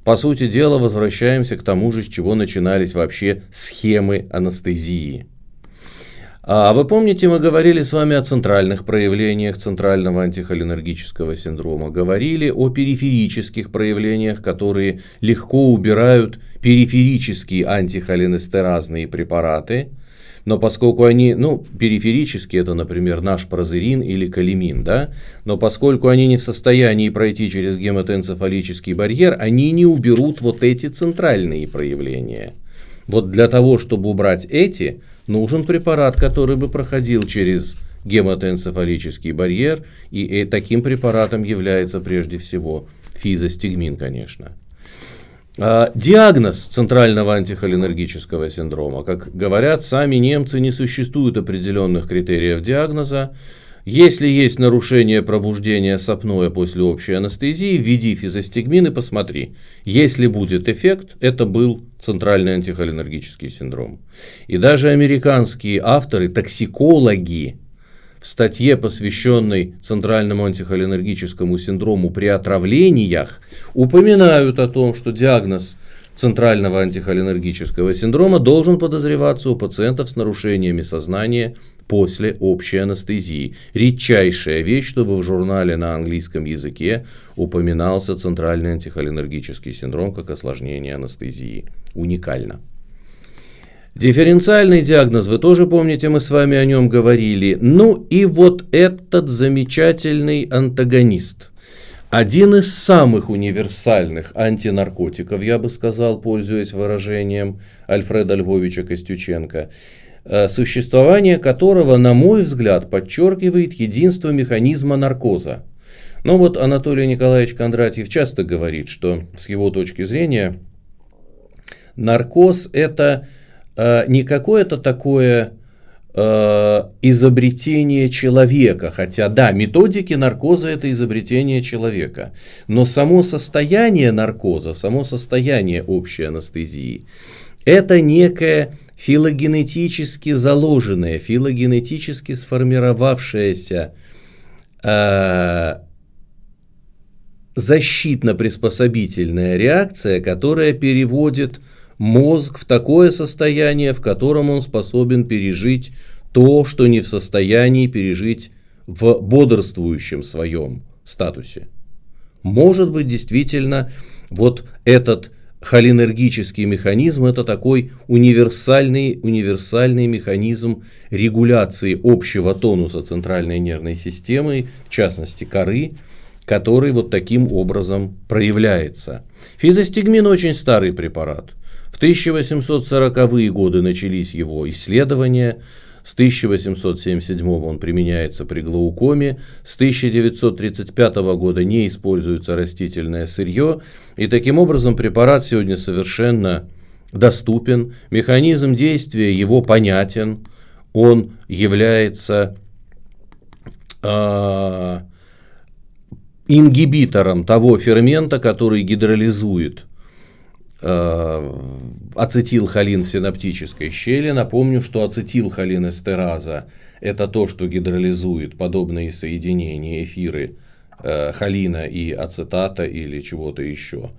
По сути дела, возвращаемся к тому же, с чего начинались вообще схемы анестезии – а вы помните, мы говорили с вами о центральных проявлениях центрального антихолинергического синдрома, говорили о периферических проявлениях, которые легко убирают периферические антихолинестеразные препараты, но поскольку они, ну, периферически, это, например, наш прозерин или калимин, да, но поскольку они не в состоянии пройти через гематоэнцефалический барьер, они не уберут вот эти центральные проявления. Вот для того, чтобы убрать эти, нужен препарат, который бы проходил через гематоэнцефалический барьер, и э, таким препаратом является прежде всего физостигмин, конечно. А, диагноз центрального антихолинергического синдрома. Как говорят сами немцы, не существует определенных критериев диагноза. Если есть нарушение пробуждения сопное после общей анестезии, введи физостигмин и посмотри. Если будет эффект, это был центральный антихолинергический синдром. И даже американские авторы, токсикологи, в статье, посвященной центральному антихолинергическому синдрому при отравлениях, упоминают о том, что диагноз центрального антихолинергического синдрома должен подозреваться у пациентов с нарушениями сознания после общей анестезии. Редчайшая вещь, чтобы в журнале на английском языке упоминался центральный антихолинергический синдром как осложнение анестезии. Уникально. Дифференциальный диагноз, вы тоже помните, мы с вами о нем говорили. Ну и вот этот замечательный антагонист. Один из самых универсальных антинаркотиков, я бы сказал, пользуясь выражением Альфреда Львовича Костюченко – Э, существование которого, на мой взгляд, подчеркивает единство механизма наркоза. Но вот Анатолий Николаевич Кондратьев часто говорит, что с его точки зрения наркоз это э, не какое-то такое э, изобретение человека, хотя да, методики наркоза это изобретение человека, но само состояние наркоза, само состояние общей анестезии, это некое филогенетически заложенная, филогенетически сформировавшаяся э, защитно-приспособительная реакция, которая переводит мозг в такое состояние, в котором он способен пережить то, что не в состоянии пережить в бодрствующем своем статусе. Может быть, действительно, вот этот холинергический механизм – это такой универсальный, универсальный механизм регуляции общего тонуса центральной нервной системы, в частности коры, который вот таким образом проявляется. Физостигмин – очень старый препарат. В 1840-е годы начались его исследования – с 1877 он применяется при глаукоме, с 1935 года не используется растительное сырье, и таким образом препарат сегодня совершенно доступен, механизм действия его понятен, он является э, ингибитором того фермента, который гидролизует Э, ацетилхолин в синаптической щели. Напомню, что ацетилхолин эстераза – это то, что гидролизует подобные соединения эфиры э, холина и ацетата или чего-то еще.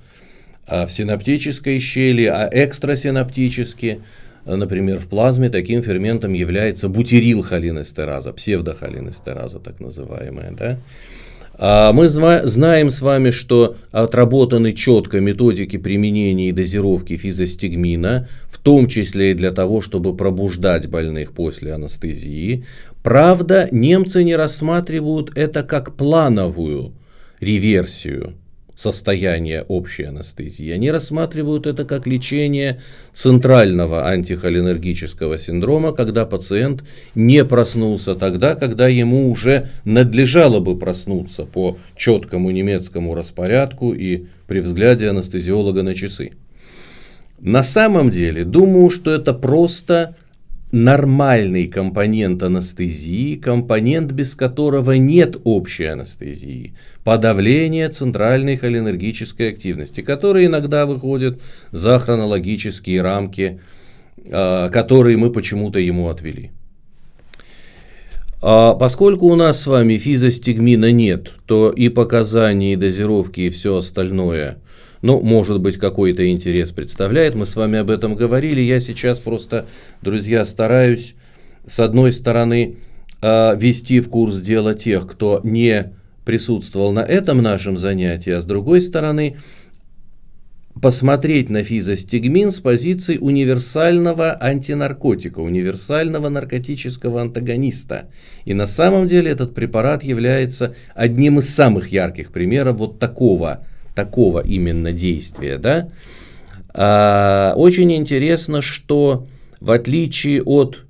А в синаптической щели, а экстрасинаптически, например, в плазме таким ферментом является бутирилхолинэстераза, псевдохолинэстераза так называемая. Да? А мы знаем с вами, что отработаны четко методики применения и дозировки физостигмина, в том числе и для того, чтобы пробуждать больных после анестезии. Правда, немцы не рассматривают это как плановую реверсию состояние общей анестезии. Они рассматривают это как лечение центрального антихолинергического синдрома, когда пациент не проснулся тогда, когда ему уже надлежало бы проснуться по четкому немецкому распорядку и при взгляде анестезиолога на часы. На самом деле, думаю, что это просто нормальный компонент анестезии, компонент, без которого нет общей анестезии, подавление центральной холинергической активности, которые иногда выходят за хронологические рамки, а, которые мы почему-то ему отвели. А поскольку у нас с вами физостигмина нет, то и показания, и дозировки, и все остальное – ну, может быть, какой-то интерес представляет. Мы с вами об этом говорили. Я сейчас просто, друзья, стараюсь, с одной стороны, э, вести в курс дела тех, кто не присутствовал на этом нашем занятии, а с другой стороны, посмотреть на физостигмин с позиции универсального антинаркотика, универсального наркотического антагониста. И на самом деле этот препарат является одним из самых ярких примеров вот такого такого именно действия. Да? А, очень интересно, что в отличие от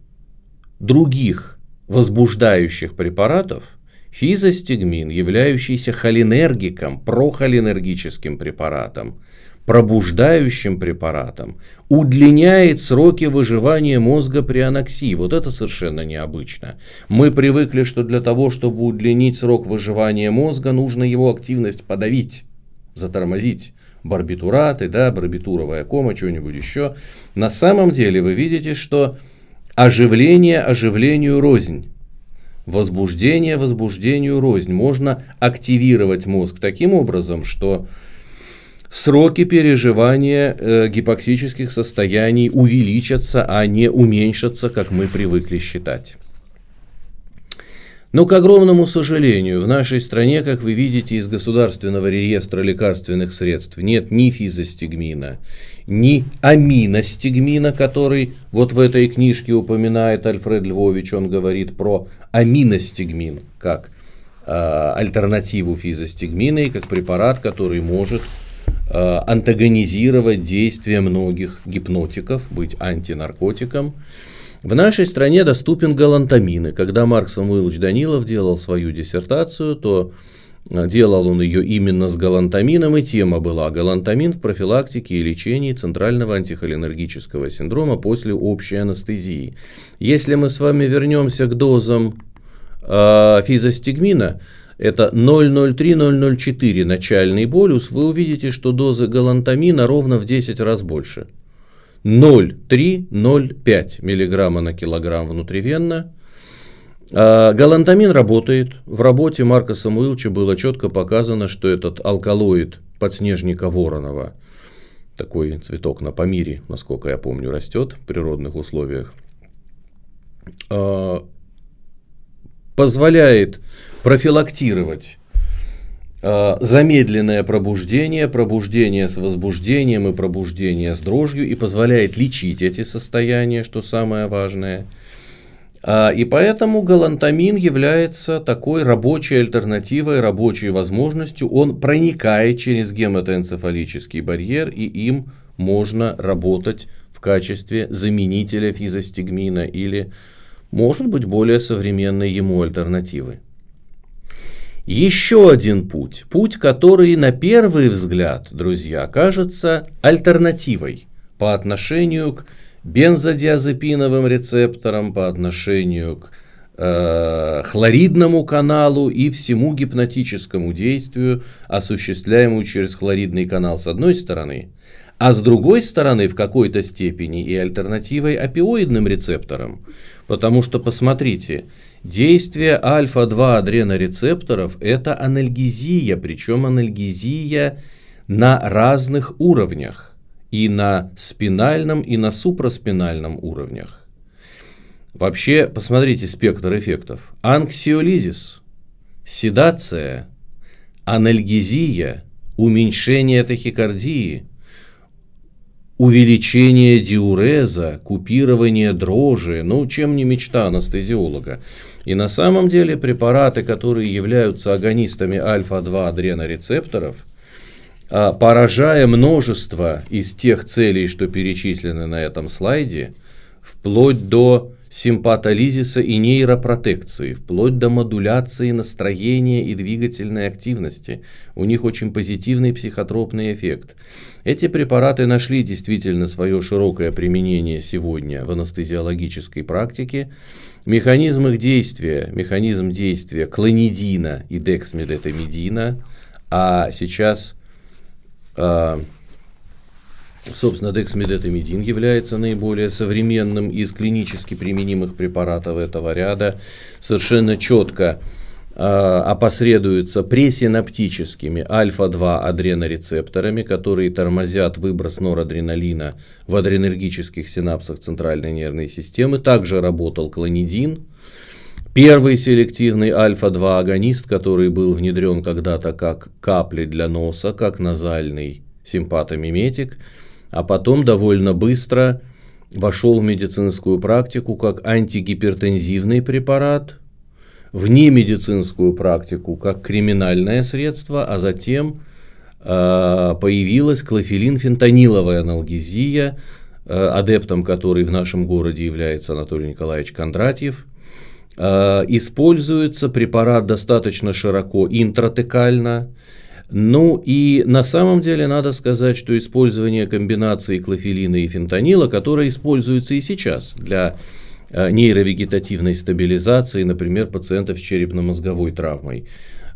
других возбуждающих препаратов, физостигмин, являющийся холинергиком, прохолинергическим препаратом, пробуждающим препаратом, удлиняет сроки выживания мозга при аноксии. Вот это совершенно необычно. Мы привыкли, что для того, чтобы удлинить срок выживания мозга, нужно его активность подавить затормозить барбитураты, да, барбитуровая кома, что-нибудь еще. На самом деле вы видите, что оживление оживлению рознь. Возбуждение возбуждению рознь. Можно активировать мозг таким образом, что сроки переживания э, гипоксических состояний увеличатся, а не уменьшатся, как мы привыкли считать. Но, к огромному сожалению, в нашей стране, как вы видите, из Государственного реестра лекарственных средств нет ни физостигмина, ни аминостигмина, который вот в этой книжке упоминает Альфред Львович, он говорит про аминостигмин как э, альтернативу физостигмина и как препарат, который может э, антагонизировать действие многих гипнотиков, быть антинаркотиком. В нашей стране доступен галантамины. Когда Марк Самуилович Данилов делал свою диссертацию, то э, Делал он ее именно с галантамином, и тема была «Галантамин в профилактике и лечении центрального антихолинергического синдрома после общей анестезии». Если мы с вами вернемся к дозам э, физостигмина, это 0,03-0,04 начальный болюс, вы увидите, что дозы галантамина ровно в 10 раз больше. 0,3-0,5 мг на килограмм внутривенно. А, галантамин работает. В работе Марка Самуиловича было четко показано, что этот алкалоид подснежника Воронова, такой цветок на Памире, насколько я помню, растет в природных условиях, а, позволяет профилактировать а, замедленное пробуждение, пробуждение с возбуждением и пробуждение с дрожью и позволяет лечить эти состояния, что самое важное. А, и поэтому галантамин является такой рабочей альтернативой, рабочей возможностью. Он проникает через гематоэнцефалический барьер, и им можно работать в качестве заменителя физостигмина или, может быть, более современной ему альтернативы еще один путь, путь, который на первый взгляд, друзья, кажется альтернативой по отношению к бензодиазепиновым рецепторам, по отношению к э, хлоридному каналу и всему гипнотическому действию, осуществляемому через хлоридный канал с одной стороны, а с другой стороны в какой-то степени и альтернативой опиоидным рецепторам. Потому что, посмотрите, Действие альфа-2 адренорецепторов – это анальгезия, причем анальгезия на разных уровнях, и на спинальном, и на супраспинальном уровнях. Вообще, посмотрите спектр эффектов. Анксиолизис, седация, анальгезия, уменьшение тахикардии – увеличение диуреза, купирование дрожи, ну, чем не мечта анестезиолога. И на самом деле препараты, которые являются агонистами альфа-2 адренорецепторов, а, поражая множество из тех целей, что перечислены на этом слайде, вплоть до симпатолизиса и нейропротекции, вплоть до модуляции настроения и двигательной активности. У них очень позитивный психотропный эффект. Эти препараты нашли действительно свое широкое применение сегодня в анестезиологической практике. Механизм их действия, механизм действия клонидина и дексмедетамидина, а сейчас э, Собственно, дексмедетамидин является наиболее современным из клинически применимых препаратов этого ряда. Совершенно четко э, опосредуется пресинаптическими альфа-2 адренорецепторами, которые тормозят выброс норадреналина в адренергических синапсах центральной нервной системы. Также работал клонидин, первый селективный альфа-2 агонист, который был внедрен когда-то как капли для носа, как назальный симпатомиметик – а потом довольно быстро вошел в медицинскую практику как антигипертензивный препарат, в немедицинскую практику как криминальное средство, а затем э, появилась клофелин-фентаниловая аналгезия, э, адептом которой в нашем городе является Анатолий Николаевич Кондратьев. Э, используется препарат достаточно широко интратекально, ну и на самом деле надо сказать, что использование комбинации клофелина и фентанила, которая используется и сейчас для э, нейровегетативной стабилизации, например, пациентов с черепно-мозговой травмой,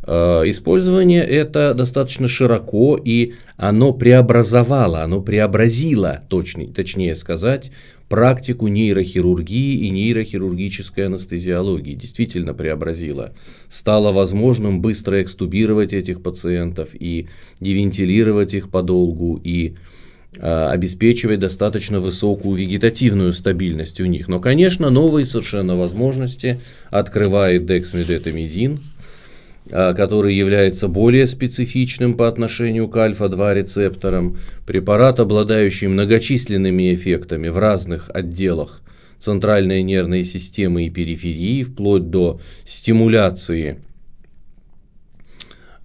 Э, использование это достаточно широко, и оно преобразовало, оно преобразило, точнее, точнее сказать, практику нейрохирургии и нейрохирургической анестезиологии. Действительно преобразило. Стало возможным быстро экстубировать этих пациентов и девентилировать их подолгу, и э, обеспечивать достаточно высокую вегетативную стабильность у них. Но, конечно, новые совершенно возможности открывает дексмедетамидин – а, который является более специфичным по отношению к альфа-2 рецепторам, препарат, обладающий многочисленными эффектами в разных отделах центральной нервной системы и периферии, вплоть до стимуляции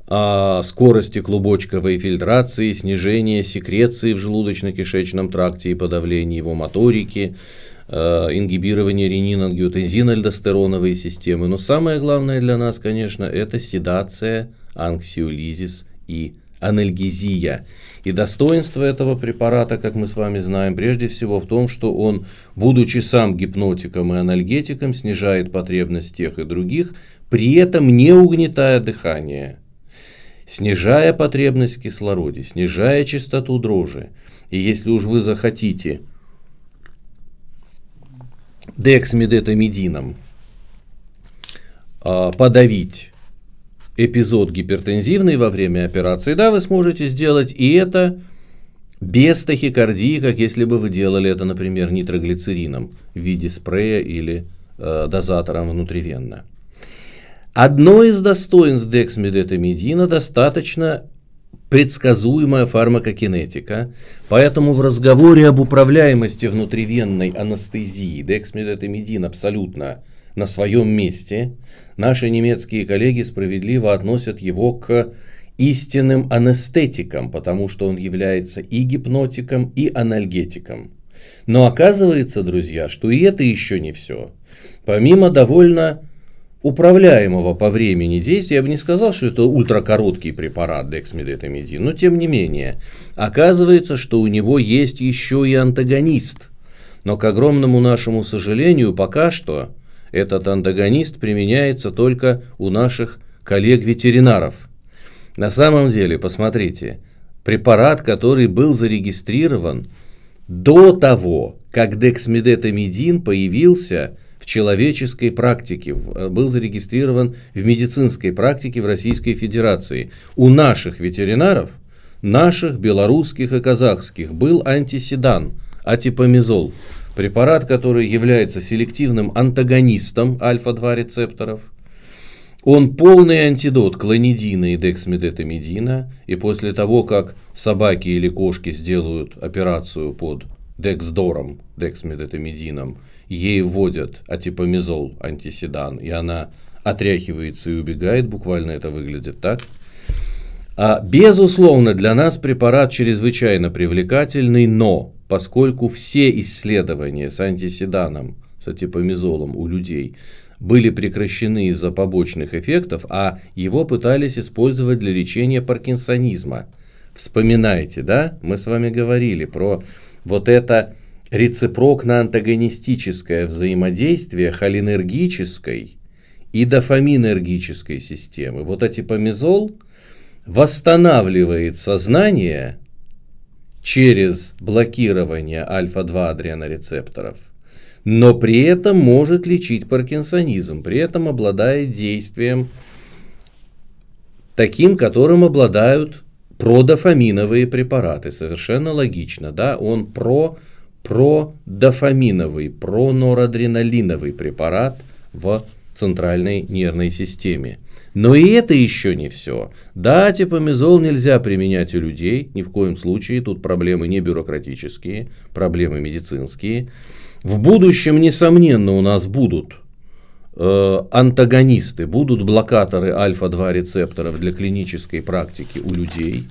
а, скорости клубочковой фильтрации, снижения секреции в желудочно-кишечном тракте и подавления его моторики – Э, ингибирование ренин-ангиотензин-альдостероновой системы. Но самое главное для нас, конечно, это седация, анксиолизис и анальгезия. И достоинство этого препарата, как мы с вами знаем, прежде всего в том, что он, будучи сам гипнотиком и анальгетиком, снижает потребность тех и других, при этом не угнетая дыхание, снижая потребность в кислороде, снижая частоту дрожи. И если уж вы захотите – Декс а, подавить эпизод гипертензивный во время операции, да, вы сможете сделать и это без тахикардии, как если бы вы делали это, например, нитроглицерином в виде спрея или э, дозатором внутривенно. Одно из достоинств дексмедетамидина достаточно предсказуемая фармакокинетика, поэтому в разговоре об управляемости внутривенной анестезии дексметатомидин абсолютно на своем месте, наши немецкие коллеги справедливо относят его к истинным анестетикам, потому что он является и гипнотиком, и анальгетиком. Но оказывается, друзья, что и это еще не все. Помимо довольно управляемого по времени действия. Я бы не сказал, что это ультракороткий препарат дексмедетамидин, но тем не менее. Оказывается, что у него есть еще и антагонист. Но, к огромному нашему сожалению, пока что этот антагонист применяется только у наших коллег-ветеринаров. На самом деле, посмотрите, препарат, который был зарегистрирован до того, как дексмедетамидин появился – в человеческой практике, в, э, был зарегистрирован в медицинской практике в Российской Федерации. У наших ветеринаров, наших белорусских и казахских, был антиседан, атипомизол. Препарат, который является селективным антагонистом альфа-2 рецепторов – он полный антидот клонидина и дексмедетамидина, и после того, как собаки или кошки сделают операцию под дексдором, дексмедетамидином, ей вводят атипомизол антиседан, и она отряхивается и убегает, буквально это выглядит так. А, безусловно, для нас препарат чрезвычайно привлекательный, но поскольку все исследования с антиседаном, с атипомизолом у людей были прекращены из-за побочных эффектов, а его пытались использовать для лечения паркинсонизма. Вспоминайте, да? Мы с вами говорили про вот это рецепрокно-антагонистическое взаимодействие холинергической и дофаминергической системы. Вот атипомизол восстанавливает сознание через блокирование альфа-2 адренорецепторов, но при этом может лечить паркинсонизм, при этом обладая действием таким, которым обладают продофаминовые препараты. Совершенно логично, да, он про продофаминовый, пронорадренолиновый препарат в центральной нервной системе. Но и это еще не все. Да, типомизол нельзя применять у людей, ни в коем случае, тут проблемы не бюрократические, проблемы медицинские. В будущем, несомненно, у нас будут э, антагонисты, будут блокаторы альфа-2 рецепторов для клинической практики у людей.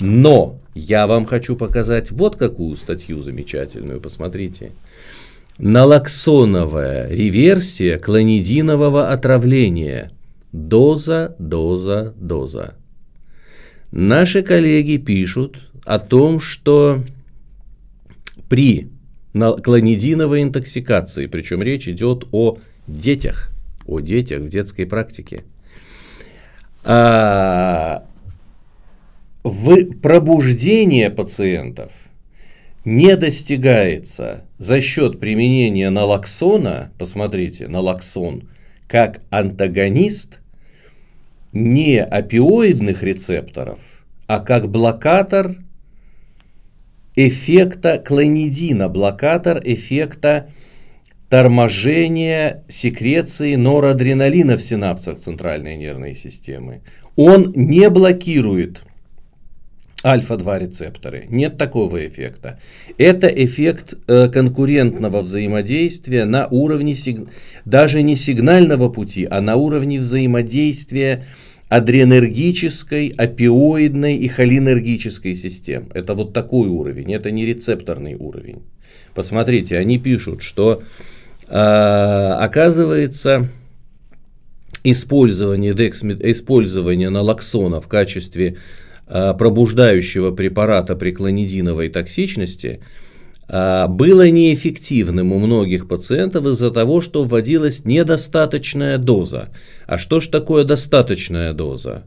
Но я вам хочу показать вот какую статью замечательную, посмотрите. Налоксоновая реверсия клонидинового отравления. Доза, доза, доза. Наши коллеги пишут о том, что при клонидиновой интоксикации, причем речь идет о детях, о детях в детской практике, а, в пробуждение пациентов не достигается за счет применения налоксона, посмотрите, налоксон как антагонист не опиоидных рецепторов, а как блокатор эффекта клонидина, блокатор эффекта торможения секреции норадреналина в синапсах центральной нервной системы. Он не блокирует альфа-2 рецепторы. Нет такого эффекта. Это эффект э, конкурентного взаимодействия на уровне сиг... даже не сигнального пути, а на уровне взаимодействия адренергической, опиоидной и холинергической систем. Это вот такой уровень, это не рецепторный уровень. Посмотрите, они пишут, что э, оказывается использование, дексмет, использование налоксона в качестве Э, пробуждающего препарата при клонидиновой токсичности э, было неэффективным у многих пациентов из-за того, что вводилась недостаточная доза. А что ж такое достаточная доза?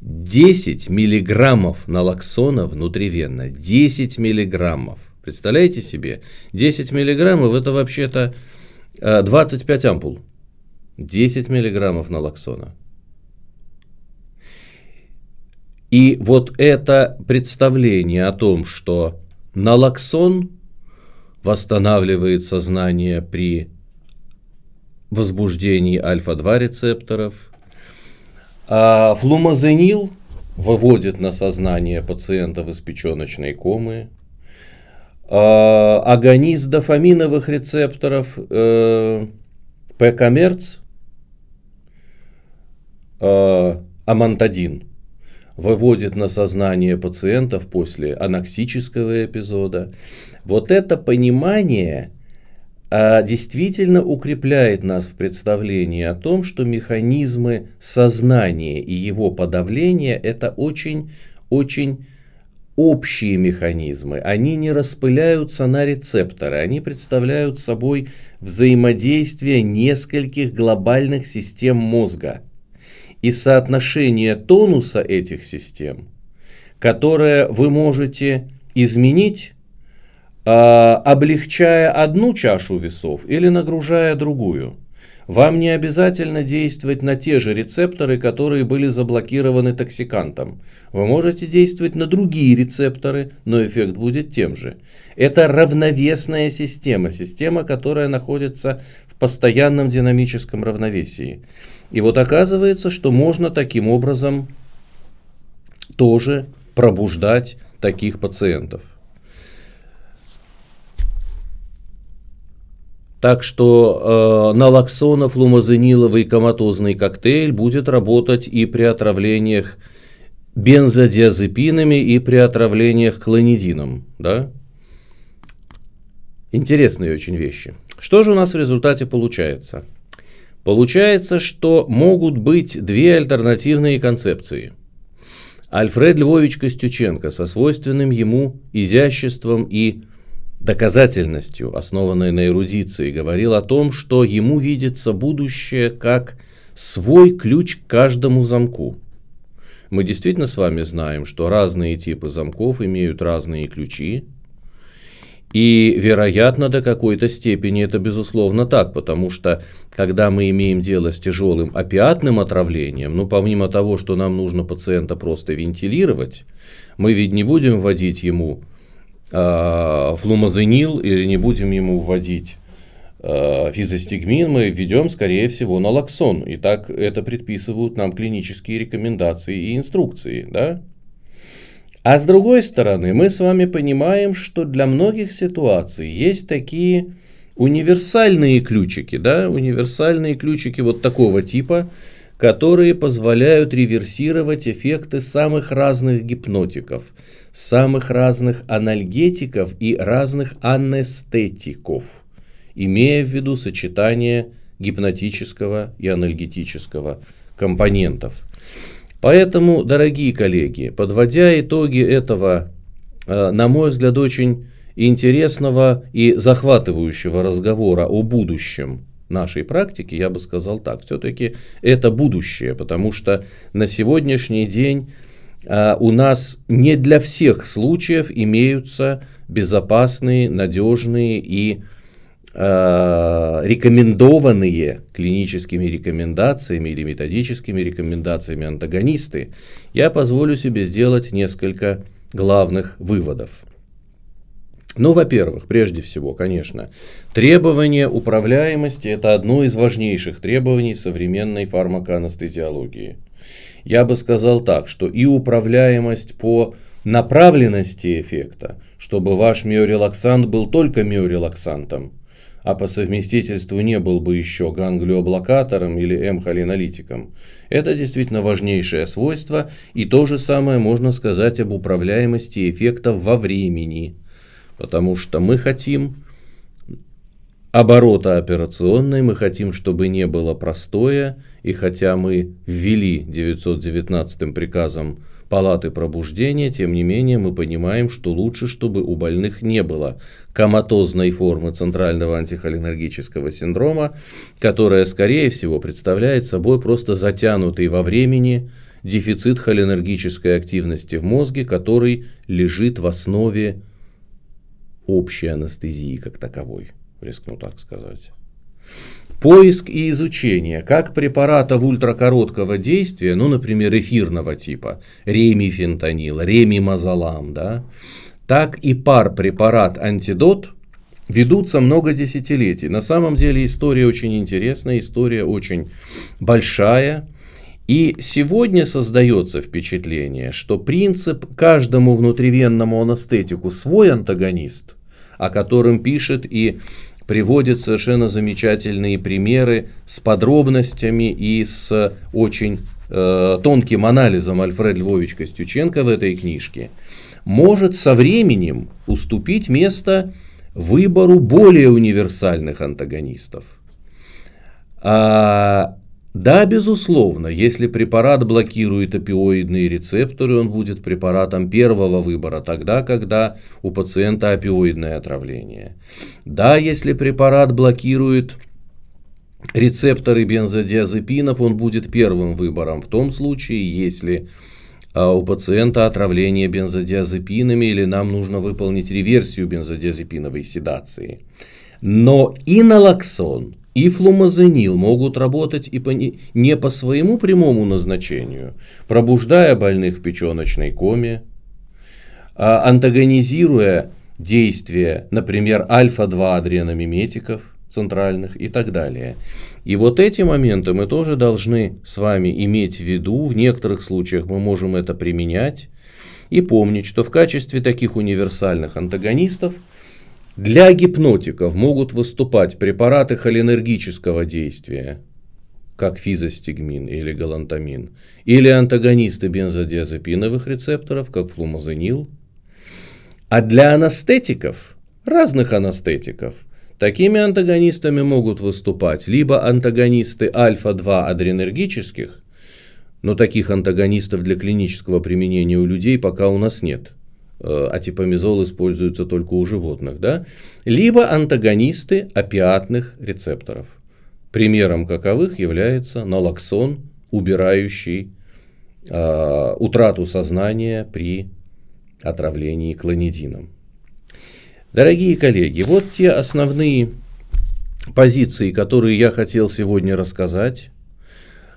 10 миллиграммов налоксона внутривенно. 10 миллиграммов. Представляете себе? 10 миллиграммов это вообще-то 25 э, ампул. 10 миллиграммов налоксона. И вот это представление о том, что налоксон восстанавливает сознание при возбуждении альфа-2 рецепторов, а флумазенил выводит на сознание пациентов из печеночной комы, а агонист дофаминовых рецепторов э, П-коммерц, э, амантадин – выводит на сознание пациентов после аноксического эпизода. Вот это понимание а, действительно укрепляет нас в представлении о том, что механизмы сознания и его подавления – это очень-очень общие механизмы, они не распыляются на рецепторы, они представляют собой взаимодействие нескольких глобальных систем мозга и соотношение тонуса этих систем, которое вы можете изменить, а, облегчая одну чашу весов или нагружая другую. Вам не обязательно действовать на те же рецепторы, которые были заблокированы токсикантом. Вы можете действовать на другие рецепторы, но эффект будет тем же. Это равновесная система, система, которая находится в постоянном динамическом равновесии. И вот оказывается, что можно таким образом тоже пробуждать таких пациентов. Так что э, налоксонов, лумазениловый коматозный коктейль будет работать и при отравлениях бензодиазепинами, и при отравлениях клонидином. Да? Интересные очень вещи. Что же у нас в результате получается? Получается, что могут быть две альтернативные концепции. Альфред Львович Костюченко со свойственным ему изяществом и доказательностью, основанной на эрудиции, говорил о том, что ему видится будущее как свой ключ к каждому замку. Мы действительно с вами знаем, что разные типы замков имеют разные ключи, и, вероятно, до какой-то степени это, безусловно, так, потому что, когда мы имеем дело с тяжелым опиатным отравлением, ну, помимо того, что нам нужно пациента просто вентилировать, мы ведь не будем вводить ему э, а, флумазенил или не будем ему вводить э, физостигмин, мы введем, скорее всего, налоксон. И так это предписывают нам клинические рекомендации и инструкции, да? А с другой стороны, мы с вами понимаем, что для многих ситуаций есть такие универсальные ключики, да, универсальные ключики вот такого типа, которые позволяют реверсировать эффекты самых разных гипнотиков, самых разных анальгетиков и разных анестетиков, имея в виду сочетание гипнотического и анальгетического компонентов. Поэтому, дорогие коллеги, подводя итоги этого, э, на мой взгляд, очень интересного и захватывающего разговора о будущем нашей практики, я бы сказал так, все-таки это будущее, потому что на сегодняшний день э, у нас не для всех случаев имеются безопасные, надежные и Э, рекомендованные клиническими рекомендациями или методическими рекомендациями антагонисты, я позволю себе сделать несколько главных выводов. Ну, во-первых, прежде всего, конечно, требование управляемости – это одно из важнейших требований современной фармакоанестезиологии. Я бы сказал так, что и управляемость по направленности эффекта, чтобы ваш миорелаксант был только миорелаксантом – а по совместительству не был бы еще ганглиоблокатором или эмхолиналитиком. Это действительно важнейшее свойство, и то же самое можно сказать об управляемости эффектов во времени, потому что мы хотим оборота операционной, мы хотим, чтобы не было простое, и хотя мы ввели 919 приказом палаты пробуждения, тем не менее мы понимаем, что лучше, чтобы у больных не было коматозной формы центрального антихолинергического синдрома, которая, скорее всего, представляет собой просто затянутый во времени дефицит холинергической активности в мозге, который лежит в основе общей анестезии как таковой, рискну так сказать. Поиск и изучение как препаратов ультракороткого действия, ну, например, эфирного типа, ремифентанил, ремимазолам, да, так и пар препарат-антидот ведутся много десятилетий. На самом деле история очень интересная, история очень большая. И сегодня создается впечатление, что принцип каждому внутривенному анестетику свой антагонист, о котором пишет и приводит совершенно замечательные примеры с подробностями и с очень э, тонким анализом Альфред Львович Костюченко в этой книжке, может со временем уступить место выбору более универсальных антагонистов. А, да, безусловно, если препарат блокирует опиоидные рецепторы, он будет препаратом первого выбора, тогда, когда у пациента опиоидное отравление. Да, если препарат блокирует рецепторы бензодиазепинов, он будет первым выбором в том случае, если а, у пациента отравление бензодиазепинами или нам нужно выполнить реверсию бензодиазепиновой седации. Но и налоксон – и флумазенил могут работать и по не, не по своему прямому назначению, пробуждая больных в печеночной коме, а антагонизируя действия, например, альфа-2 адреномиметиков центральных и так далее. И вот эти моменты мы тоже должны с вами иметь в виду. В некоторых случаях мы можем это применять и помнить, что в качестве таких универсальных антагонистов – для гипнотиков могут выступать препараты холинергического действия, как физостигмин или галантамин, или антагонисты бензодиазепиновых рецепторов, как флумазенил. А для анестетиков, разных анестетиков, такими антагонистами могут выступать либо антагонисты альфа-2 адренергических, но таких антагонистов для клинического применения у людей пока у нас нет. Э, атипомизол используется только у животных, да? либо антагонисты опиатных рецепторов. Примером каковых является налоксон, убирающий э, утрату сознания при отравлении клонидином. Дорогие коллеги, вот те основные позиции, которые я хотел сегодня рассказать.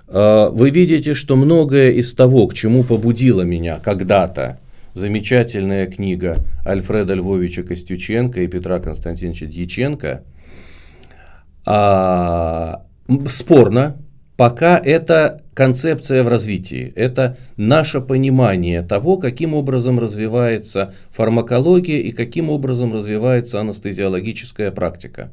Э, вы видите, что многое из того, к чему побудило меня когда-то замечательная книга Альфреда Львовича Костюченко и Петра Константиновича Дьяченко. А, спорно, пока это концепция в развитии, это наше понимание того, каким образом развивается фармакология и каким образом развивается анестезиологическая практика.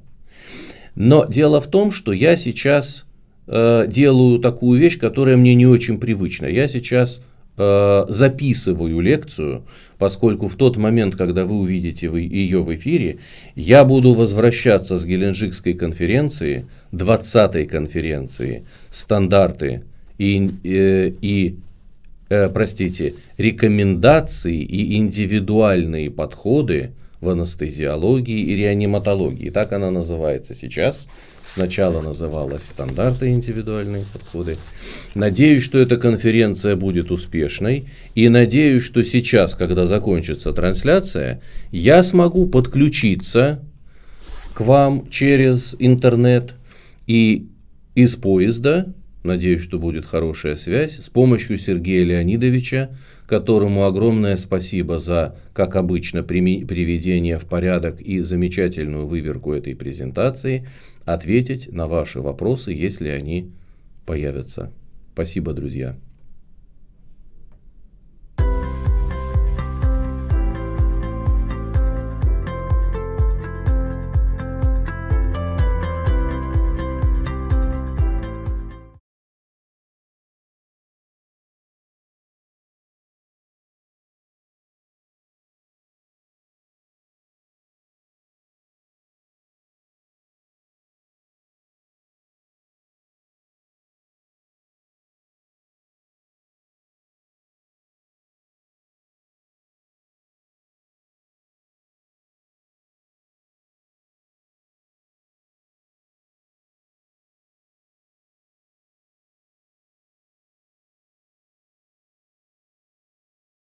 Но дело в том, что я сейчас э, делаю такую вещь, которая мне не очень привычна. Я сейчас Э, записываю лекцию, поскольку в тот момент, когда вы увидите ее в эфире, я буду возвращаться с Геленджикской конференции, 20-й конференции «Стандарты и, э, и э, простите, рекомендации и индивидуальные подходы в анестезиологии и реаниматологии». Так она называется сейчас – Сначала называлась «Стандарты и индивидуальные подходы». Надеюсь, что эта конференция будет успешной. И надеюсь, что сейчас, когда закончится трансляция, я смогу подключиться к вам через интернет и из поезда, надеюсь, что будет хорошая связь, с помощью Сергея Леонидовича, которому огромное спасибо за, как обычно, приведение в порядок и замечательную выверку этой презентации ответить на ваши вопросы, если они появятся. Спасибо, друзья.